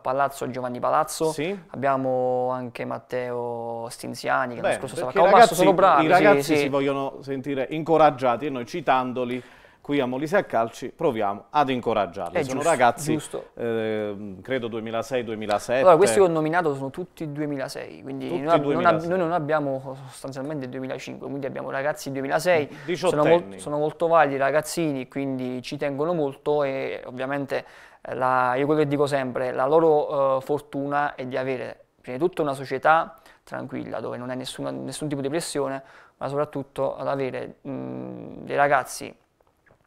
Palazzo Giovanni Palazzo sì. abbiamo anche Matteo Stinziani che l'anno scorso stava a Campobasso sono bravi ragazzi sì. si vogliono sentire incoraggiati e noi citandoli qui a Molise a Calci proviamo ad incoraggiarli. È sono giusto, ragazzi, giusto. Eh, credo 2006-2007. Allora, questi che ho nominato sono tutti 2006, quindi tutti noi, 2006. Non noi, Non abbiamo sostanzialmente il 2005, quindi abbiamo ragazzi 2006, sono, mol sono, molto validi ragazzini, quindi ci tengono molto e ovviamente la, io quello che dico sempre, la loro uh, fortuna è di avere prima di tutto una società tranquilla dove non è nessun, nessun tipo di pressione, ma soprattutto ad avere mh, dei ragazzi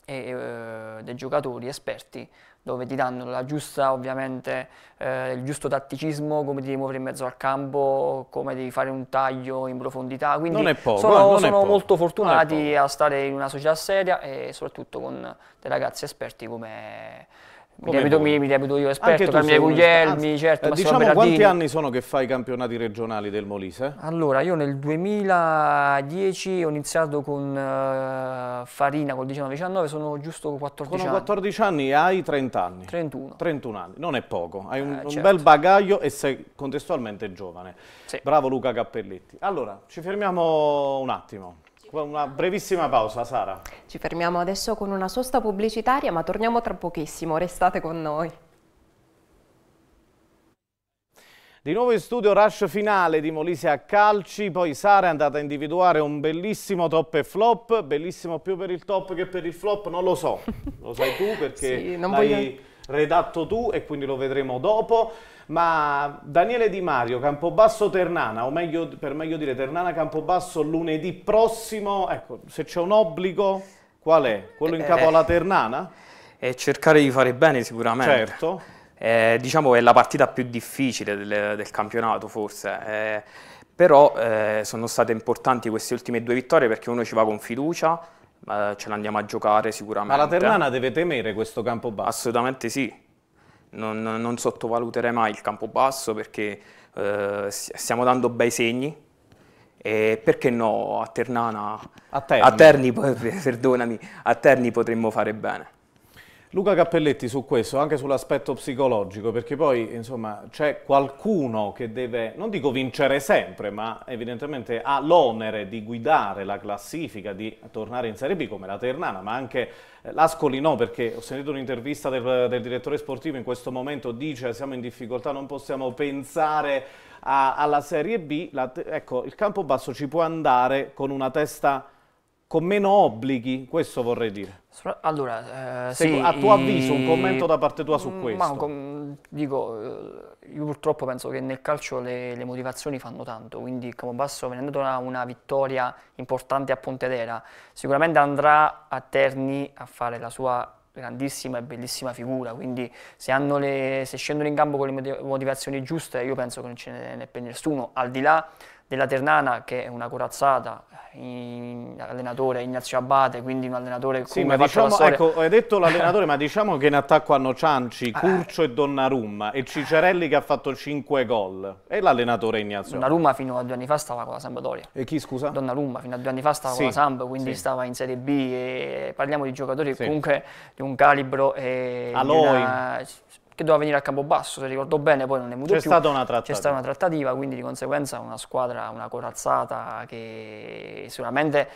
e eh, dei giocatori esperti dove ti danno la giusta, ovviamente, eh, il giusto tatticismo, come ti devi muovere in mezzo al campo, come devi fare un taglio in profondità. Quindi poco, sono, eh, sono molto fortunati a stare in una società seria e soprattutto con dei ragazzi esperti come mi debito, mi, mi debito, io esperto, Carmine Guglielmi, eh, certo. Eh, diciamo quanti anni sono che fai i campionati regionali del Molise? Allora, io nel 2010 ho iniziato con uh, Farina col 19-19, sono giusto 14 anni. Con 14 anni e hai 30 anni. 31. 31 anni, non è poco, hai un, eh, certo. un bel bagaglio e sei contestualmente giovane. Sì. Bravo Luca Cappelletti. Allora, ci fermiamo un attimo. Una brevissima pausa, Sara. Ci fermiamo adesso con una sosta pubblicitaria, ma torniamo tra pochissimo. Restate con noi. Di nuovo in studio rush finale di Molise a calci, poi Sara è andata a individuare un bellissimo top e flop, bellissimo più per il top che per il flop, non lo so, lo sai tu perché *laughs* sì, non voglio redatto tu e quindi lo vedremo dopo. Ma Daniele Di Mario, Campobasso Ternana, o meglio, per meglio dire Ternana Campobasso lunedì prossimo, ecco, se c'è un obbligo, qual è? Quello in capo eh, alla Ternana? E eh, cercare di fare bene sicuramente. Certo. Eh, diciamo è la partita più difficile del, del campionato forse, eh, però eh, sono state importanti queste ultime due vittorie perché uno ci va con fiducia, ma ce l'andiamo a giocare sicuramente. Ma la Ternana deve temere questo campo basso? Assolutamente sì. Non, non sottovaluterei mai il campo basso perché eh, stiamo dando bei segni. E perché no, a Ternana, a Terni, a Terni *laughs* perdonami, a Terni potremmo fare bene. Luca Cappelletti su questo, anche sull'aspetto psicologico, perché poi insomma c'è qualcuno che deve, non dico vincere sempre, ma evidentemente ha l'onere di guidare la classifica, di tornare in Serie B come la Ternana, ma anche l'Ascoli no, perché ho sentito un'intervista del, del, direttore sportivo in questo momento, dice siamo in difficoltà, non possiamo pensare a, alla Serie B, la, ecco il campo basso ci può andare con una testa con meno obblighi, questo vorrei dire. Allora, eh, sì, a tuo avviso un commento da parte tua su mm, questo? Ma, com, dico, eh, io purtroppo penso che nel calcio le, le motivazioni fanno tanto, quindi Camobasso venendo da una, una, vittoria importante a Pontedera, sicuramente andrà a Terni a fare la sua grandissima e bellissima figura, quindi se, le, se scendono in campo con le motivazioni giuste io penso che non ce ne, ne per nessuno, al di là della Ternana che è una corazzata, eh, in, allenatore Ignazio Abate, quindi un allenatore sì, come diciamo, ecco, hai detto l'allenatore, *laughs* ma diciamo che in attacco hanno Cianci, eh. Curcio e Donnarumma e Cicerelli che ha fatto 5 gol. E l'allenatore Ignazio. Donnarumma fino a due anni fa stava con la Sampdoria. E chi scusa? Donnarumma fino a due anni fa stava sì, con la Samp, quindi sì. stava in Serie B e parliamo di giocatori sì. comunque di un calibro e eh, Aloy. Una che doveva venire a Campobasso, se ricordo bene, poi non ne è venuto C'è più. Stata una trattativa. C'è stata una trattativa, quindi di conseguenza una squadra, una corazzata che sicuramente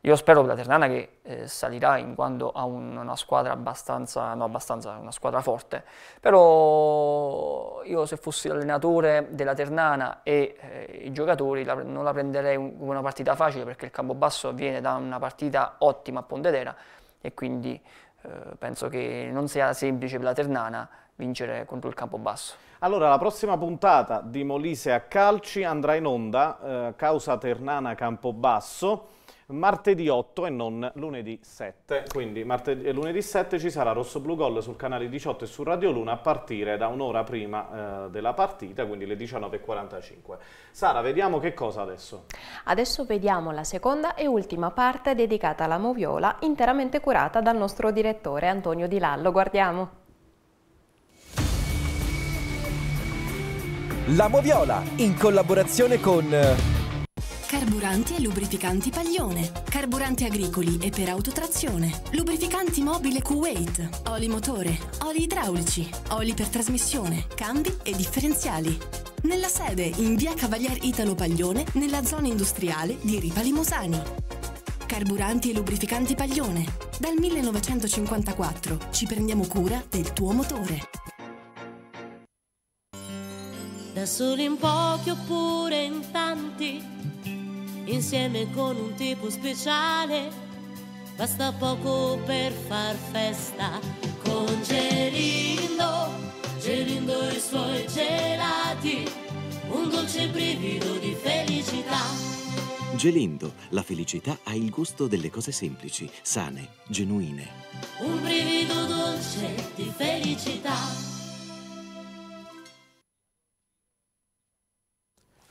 io spero per la Ternana che eh, salirà in quanto ha un, una squadra abbastanza, no abbastanza, una squadra forte, però io se fossi l'allenatore della Ternana e eh, i giocatori la, non la prenderei come un, una partita facile perché il Campobasso viene da una partita ottima a Pontedera e quindi eh, penso che non sia semplice per la Ternana vincere contro il campo basso. Allora, la prossima puntata di Molise a Calci andrà in onda, eh, causa Ternana Campobasso, martedì 8 e non lunedì 7. Quindi martedì, lunedì 7 ci sarà Rosso Blu Gol sul canale 18 e su Radio Luna a partire da un'ora prima eh, della partita, quindi le 19.45. Sara, vediamo che cosa adesso? Adesso vediamo la seconda e ultima parte dedicata alla moviola interamente curata dal nostro direttore Antonio Di Lallo. Guardiamo. La Moviola, in collaborazione con... Eh, Carburanti e lubrificanti Paglione. Carburanti agricoli e per autotrazione. Lubrificanti mobile Kuwait. Oli motore, oli idraulici, oli per trasmissione, cambi e differenziali. Nella sede in via Cavalier Italo Paglione, nella zona industriale di Ripa Limosani. Carburanti e lubrificanti Paglione. Dal 1954 ci prendiamo cura del tuo motore. solo in pochi oppure in tanti, insieme con un tipo speciale, basta poco per far festa. Con Gelindo, Gelindo e i suoi gelati, un dolce brivido di felicità. Gelindo, la felicità ha il gusto delle cose semplici, sane, genuine. Un brivido dolce di felicità.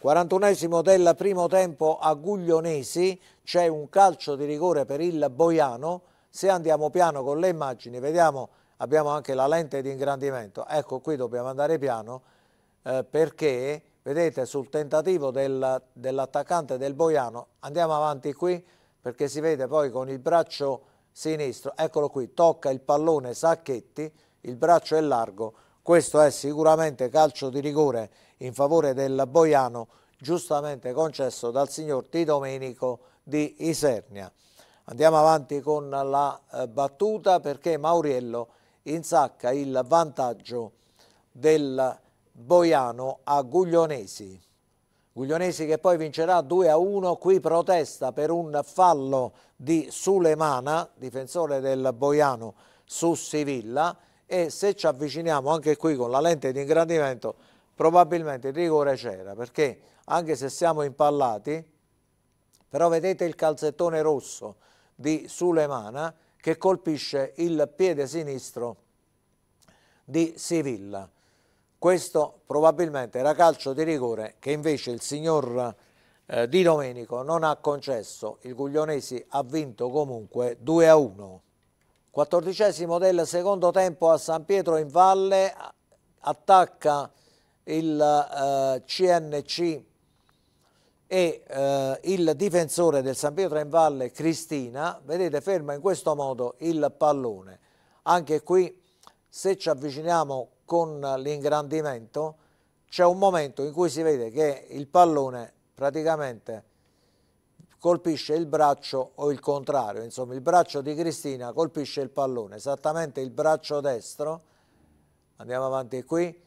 41esimo del primo tempo a Guglionesi, c'è un calcio di rigore per il Boiano, se andiamo piano con le immagini, vediamo, abbiamo anche la lente di ingrandimento, ecco qui dobbiamo andare piano eh, perché vedete sul tentativo del, dell'attaccante del Boiano, andiamo avanti qui perché si vede poi con il braccio sinistro, eccolo qui, tocca il pallone Sacchetti, il braccio è largo, questo è sicuramente calcio di rigore in favore del Boiano giustamente concesso dal signor Di Domenico di Isernia. Andiamo avanti con la eh, battuta perché Mauriello insacca il vantaggio del Boiano a Guglionesi. Guglionesi che poi vincerà 2 a 1, qui protesta per un fallo di Sulemana, difensore del Boiano, su Sivilla e se ci avviciniamo anche qui con la lente di ingrandimento probabilmente il rigore c'era perché anche se siamo impallati però vedete il calzettone rosso di Sulemana che colpisce il piede sinistro di Sivilla questo probabilmente era calcio di rigore che invece il signor eh, Di Domenico non ha concesso il Guglionesi ha vinto comunque 2 a 1 quattordicesimo del secondo tempo a San Pietro in Valle attacca il eh, CNC e eh, il difensore del San Pietro in Valle Cristina, vedete ferma in questo modo il pallone. Anche qui se ci avviciniamo con l'ingrandimento c'è un momento in cui si vede che il pallone praticamente colpisce il braccio o il contrario, insomma il braccio di Cristina colpisce il pallone, esattamente il braccio destro, andiamo avanti qui,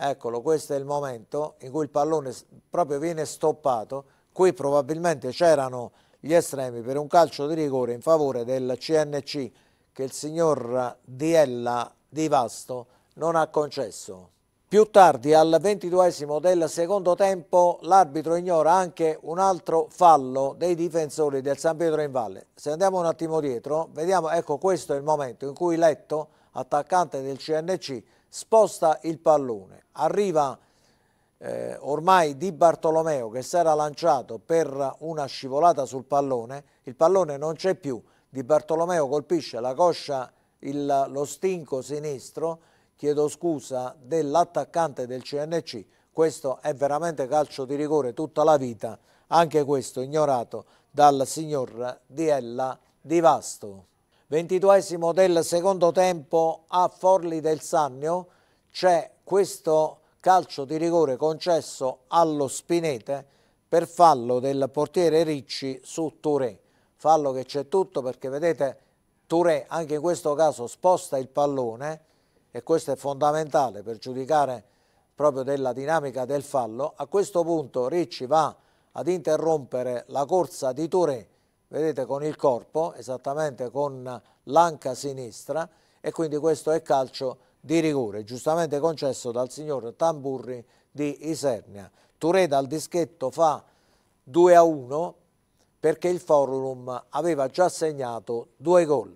Eccolo, questo è il momento in cui il pallone proprio viene stoppato. Qui probabilmente c'erano gli estremi per un calcio di rigore in favore del CNC che il signor Diella di Vasto non ha concesso. Più tardi, al ventiduesimo del secondo tempo, l'arbitro ignora anche un altro fallo dei difensori del San Pietro in Valle. Se andiamo un attimo dietro, vediamo, ecco questo è il momento in cui Letto, attaccante del CNC, sposta il pallone, arriva eh, ormai Di Bartolomeo che si era lanciato per una scivolata sul pallone, il pallone non c'è più, Di Bartolomeo colpisce la coscia, il, lo stinco sinistro, chiedo scusa, dell'attaccante del CNC, questo è veramente calcio di rigore tutta la vita, anche questo ignorato dal signor Diella Di Vasto. 22 del secondo tempo a Forli del Sannio c'è questo calcio di rigore concesso allo Spinete per fallo del portiere Ricci su Touré. Fallo che c'è tutto perché vedete Touré anche in questo caso sposta il pallone e questo è fondamentale per giudicare proprio della dinamica del fallo. A questo punto Ricci va ad interrompere la corsa di Touré vedete con il corpo, esattamente con l'anca sinistra e quindi questo è calcio di rigore, giustamente concesso dal signor Tamburri di Isernia. Touré dal dischetto fa 2 a 1 perché il Forum aveva già segnato due gol.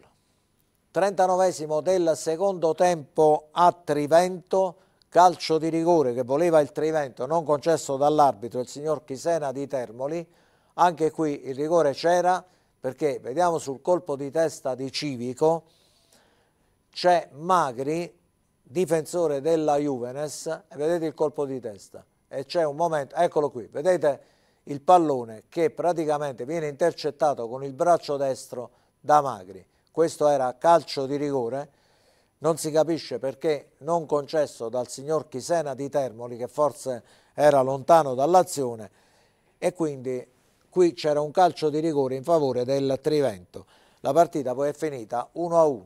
39 esimo del secondo tempo a Trivento, calcio di rigore che voleva il Trivento, non concesso dall'arbitro, il signor Chisena di Termoli, anche qui il rigore c'era perché vediamo sul colpo di testa di Civico c'è Magri, difensore della Juvenes, e vedete il colpo di testa. E c'è un momento, eccolo qui, vedete il pallone che praticamente viene intercettato con il braccio destro da Magri. Questo era calcio di rigore, non si capisce perché non concesso dal signor Chisena di Termoli che forse era lontano dall'azione e quindi qui c'era un calcio di rigore in favore del Trivento. La partita poi è finita 1-1.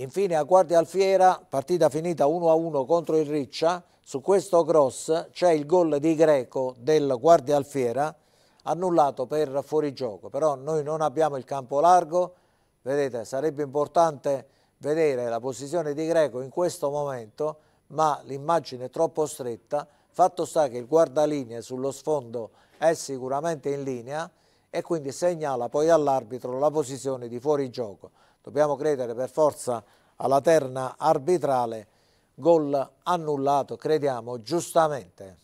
Infine a Guardia Alfiera, partita finita 1-1 contro il Riccia, su questo cross c'è il gol di Greco del Guardia Alfiera, annullato per fuorigioco, però noi non abbiamo il campo largo, vedete sarebbe importante vedere la posizione di Greco in questo momento, ma l'immagine è troppo stretta, fatto sta che il guardalinee sullo sfondo è sicuramente in linea e quindi segnala poi all'arbitro la posizione di fuori gioco. Dobbiamo credere per forza alla terna arbitrale, gol annullato, crediamo giustamente.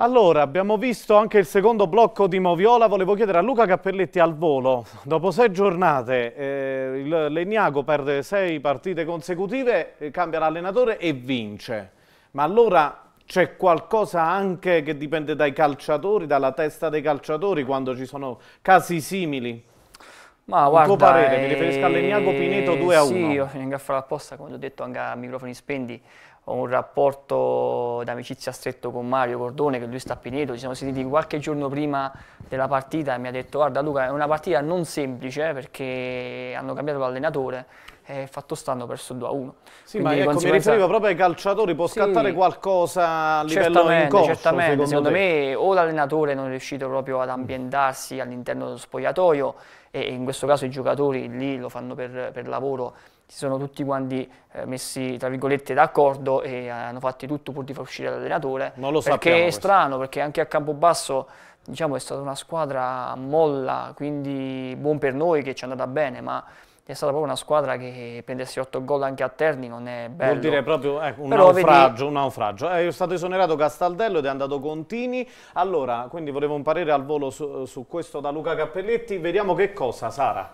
Allora, abbiamo visto anche il secondo blocco di Moviola, volevo chiedere a Luca Cappelletti al volo, dopo sei giornate eh, il Legnago perde sei partite consecutive, eh, cambia l'allenatore e vince, ma allora c'è qualcosa anche che dipende dai calciatori, dalla testa dei calciatori quando ci sono casi simili? Ma Un guarda, tuo parere, eh, mi riferisco all'Eniago eh, Pineto 2 a 1. Sì, io sono fare apposta, come ho detto anche a microfoni spendi, ho un rapporto d'amicizia stretto con Mario Cordone, che lui sta a Pineto, ci siamo sentiti qualche giorno prima della partita e mi ha detto guarda Luca è una partita non semplice eh, perché hanno cambiato l'allenatore e fatto stanno perso 2 a 1. Sì, Quindi ma ecco, conseguenza... mi riferivo proprio ai calciatori, può scattare sì, qualcosa a livello certamente, inconscio, certamente. secondo, secondo me o l'allenatore non è riuscito proprio ad ambientarsi all'interno dello spogliatoio e in questo caso i giocatori lì lo fanno per, per lavoro, si sono tutti quanti eh, messi tra virgolette d'accordo e hanno fatto tutto pur di far uscire l'allenatore. Non lo sappiamo. Perché è questo. strano, perché anche a Campobasso diciamo, è stata una squadra molla, quindi buon per noi che ci è andata bene, ma è stata proprio una squadra che prendersi 8 gol anche a Terni non è bello. Vuol dire proprio ecco, un, naufragio, vedi... un naufragio. Eh, è stato esonerato Castaldello ed è andato Contini. Allora, quindi volevo un parere al volo su, su questo da Luca Cappelletti. Vediamo che cosa, Sara.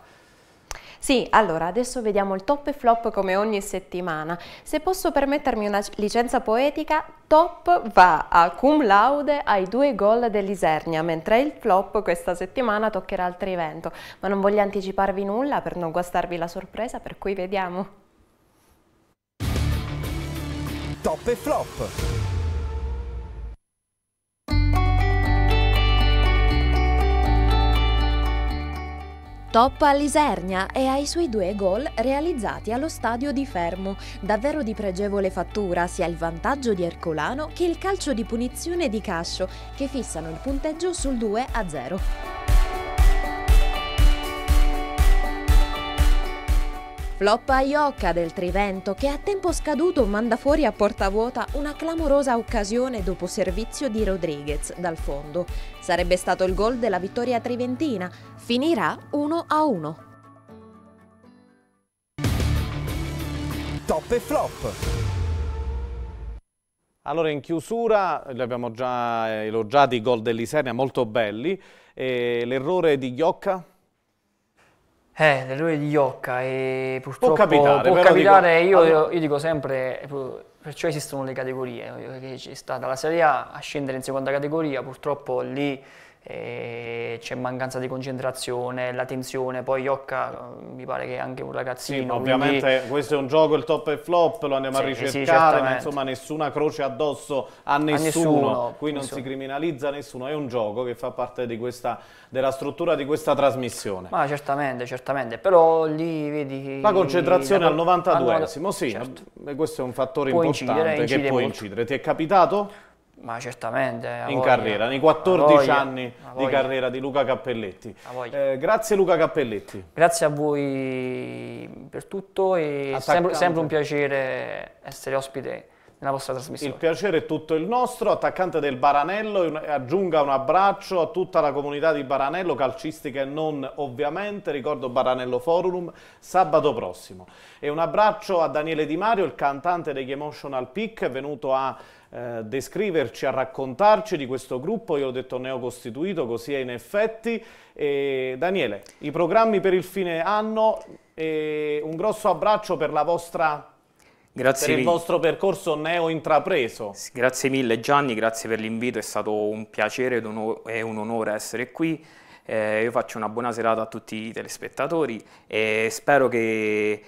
Sì, allora adesso vediamo il top e flop come ogni settimana. Se posso permettermi una licenza poetica, top va a cum laude ai due gol dell'Isernia, mentre il flop questa settimana toccherà al Trivento. Ma non voglio anticiparvi nulla per non guastarvi la sorpresa, per cui vediamo. Top e flop. Top all'Isernia e ai suoi due gol realizzati allo stadio di Fermo. Davvero di pregevole fattura sia il vantaggio di Ercolano che il calcio di punizione di Cascio, che fissano il punteggio sul 2-0. Flop a Iocca del Trivento che a tempo scaduto manda fuori a porta vuota una clamorosa occasione dopo servizio di Rodriguez dal fondo. Sarebbe stato il gol della vittoria triventina. Finirà 1-1. Top e flop. Allora in chiusura, li abbiamo già eh, elogiati i gol dell'Isernia, molto belli. L'errore di Iocca? Eh, l'errore di Iocca e purtroppo può capitare, può capitare dico, io, allora... io, dico sempre, perciò esistono le categorie, che ci sta dalla Serie A a scendere in seconda categoria, purtroppo lì c'è mancanza di concentrazione, la tensione, poi Iocca eh, mi pare che è anche un ragazzino. Sì, ovviamente quindi... questo è un gioco, il top e flop, lo andiamo sì, a ricercare, sì, ma insomma nessuna croce addosso a nessuno, a nessuno. qui non nessuno. si criminalizza nessuno, è un gioco che fa parte questa, della struttura di questa trasmissione. Ma certamente, certamente, però lì vedi... La concentrazione la... al 92esimo, sì, certo. questo è un fattore può importante incidere, che può molto. incidere. Ti è capitato? Ma certamente. In voglia. carriera, nei 14 anni di carriera di Luca Cappelletti. Eh, grazie Luca Cappelletti. Grazie a voi per tutto e sempre, sempre un piacere essere ospite nella vostra trasmissione. Il piacere è tutto il nostro, attaccante del Baranello, aggiunga un abbraccio a tutta la comunità di Baranello, calcistica e non ovviamente, ricordo Baranello Forum, sabato prossimo. E un abbraccio a Daniele Di Mario, il cantante degli Emotional Peak, venuto a eh, descriverci, a raccontarci di questo gruppo, io ho detto neocostituito, così è in effetti. E, Daniele, i programmi per il fine anno e un grosso abbraccio per la vostra Grazie per il vostro percorso neo intrapreso. Grazie mille Gianni, grazie per l'invito, è stato un piacere e un onore essere qui. Eh, io faccio una buona serata a tutti i telespettatori e spero che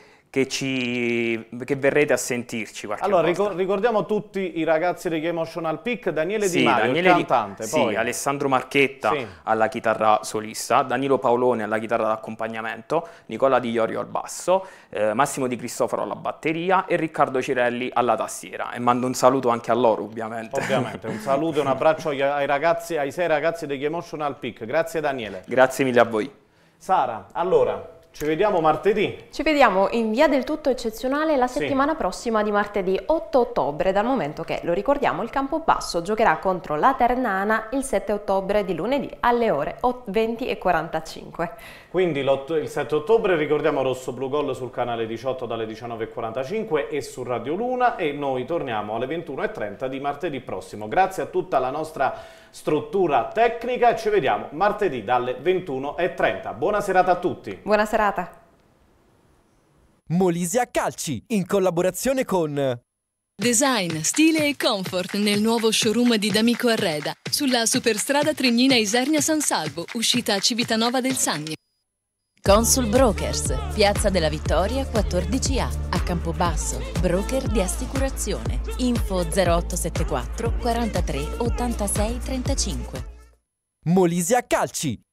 che, ci, che verrete a sentirci Allora, volta. ricordiamo tutti i ragazzi di Emotional Peak, Daniele sì, Di Maio, Daniele cantante, Di... Sì, Alessandro Marchetta sì. alla chitarra solista, Danilo Paolone alla chitarra d'accompagnamento, Nicola Di Iorio al basso, eh, Massimo Di Cristoforo alla batteria e Riccardo Cirelli alla tastiera. E mando un saluto anche a loro, ovviamente. Ovviamente, un saluto e un abbraccio ai, ragazzi, ai sei ragazzi di Emotional Peak. Grazie Daniele. Grazie mille a voi. Sara, allora, ci vediamo martedì. Ci vediamo in via del tutto eccezionale la settimana sì. prossima di martedì 8 ottobre, dal momento che, lo ricordiamo, il Campo Basso giocherà contro la Ternana il 7 ottobre di lunedì alle ore 20.45. Quindi il 7 ottobre ricordiamo Rosso Blu Gol sul canale 18 dalle 19.45 e su Radio Luna e noi torniamo alle 21.30 di martedì prossimo. Grazie a tutta la nostra struttura tecnica ci vediamo martedì dalle 21.30. Buona serata a tutti. Buona serata. Molise Calci, in collaborazione con... Design, stile e comfort nel nuovo showroom di D'Amico Arreda, sulla superstrada Trignina Isernia San Salvo, uscita a Civitanova del Sannio. Consul Brokers, Piazza della Vittoria 14A, a Campobasso, broker di assicurazione. Info 0874 43 86 35. Molise a calci!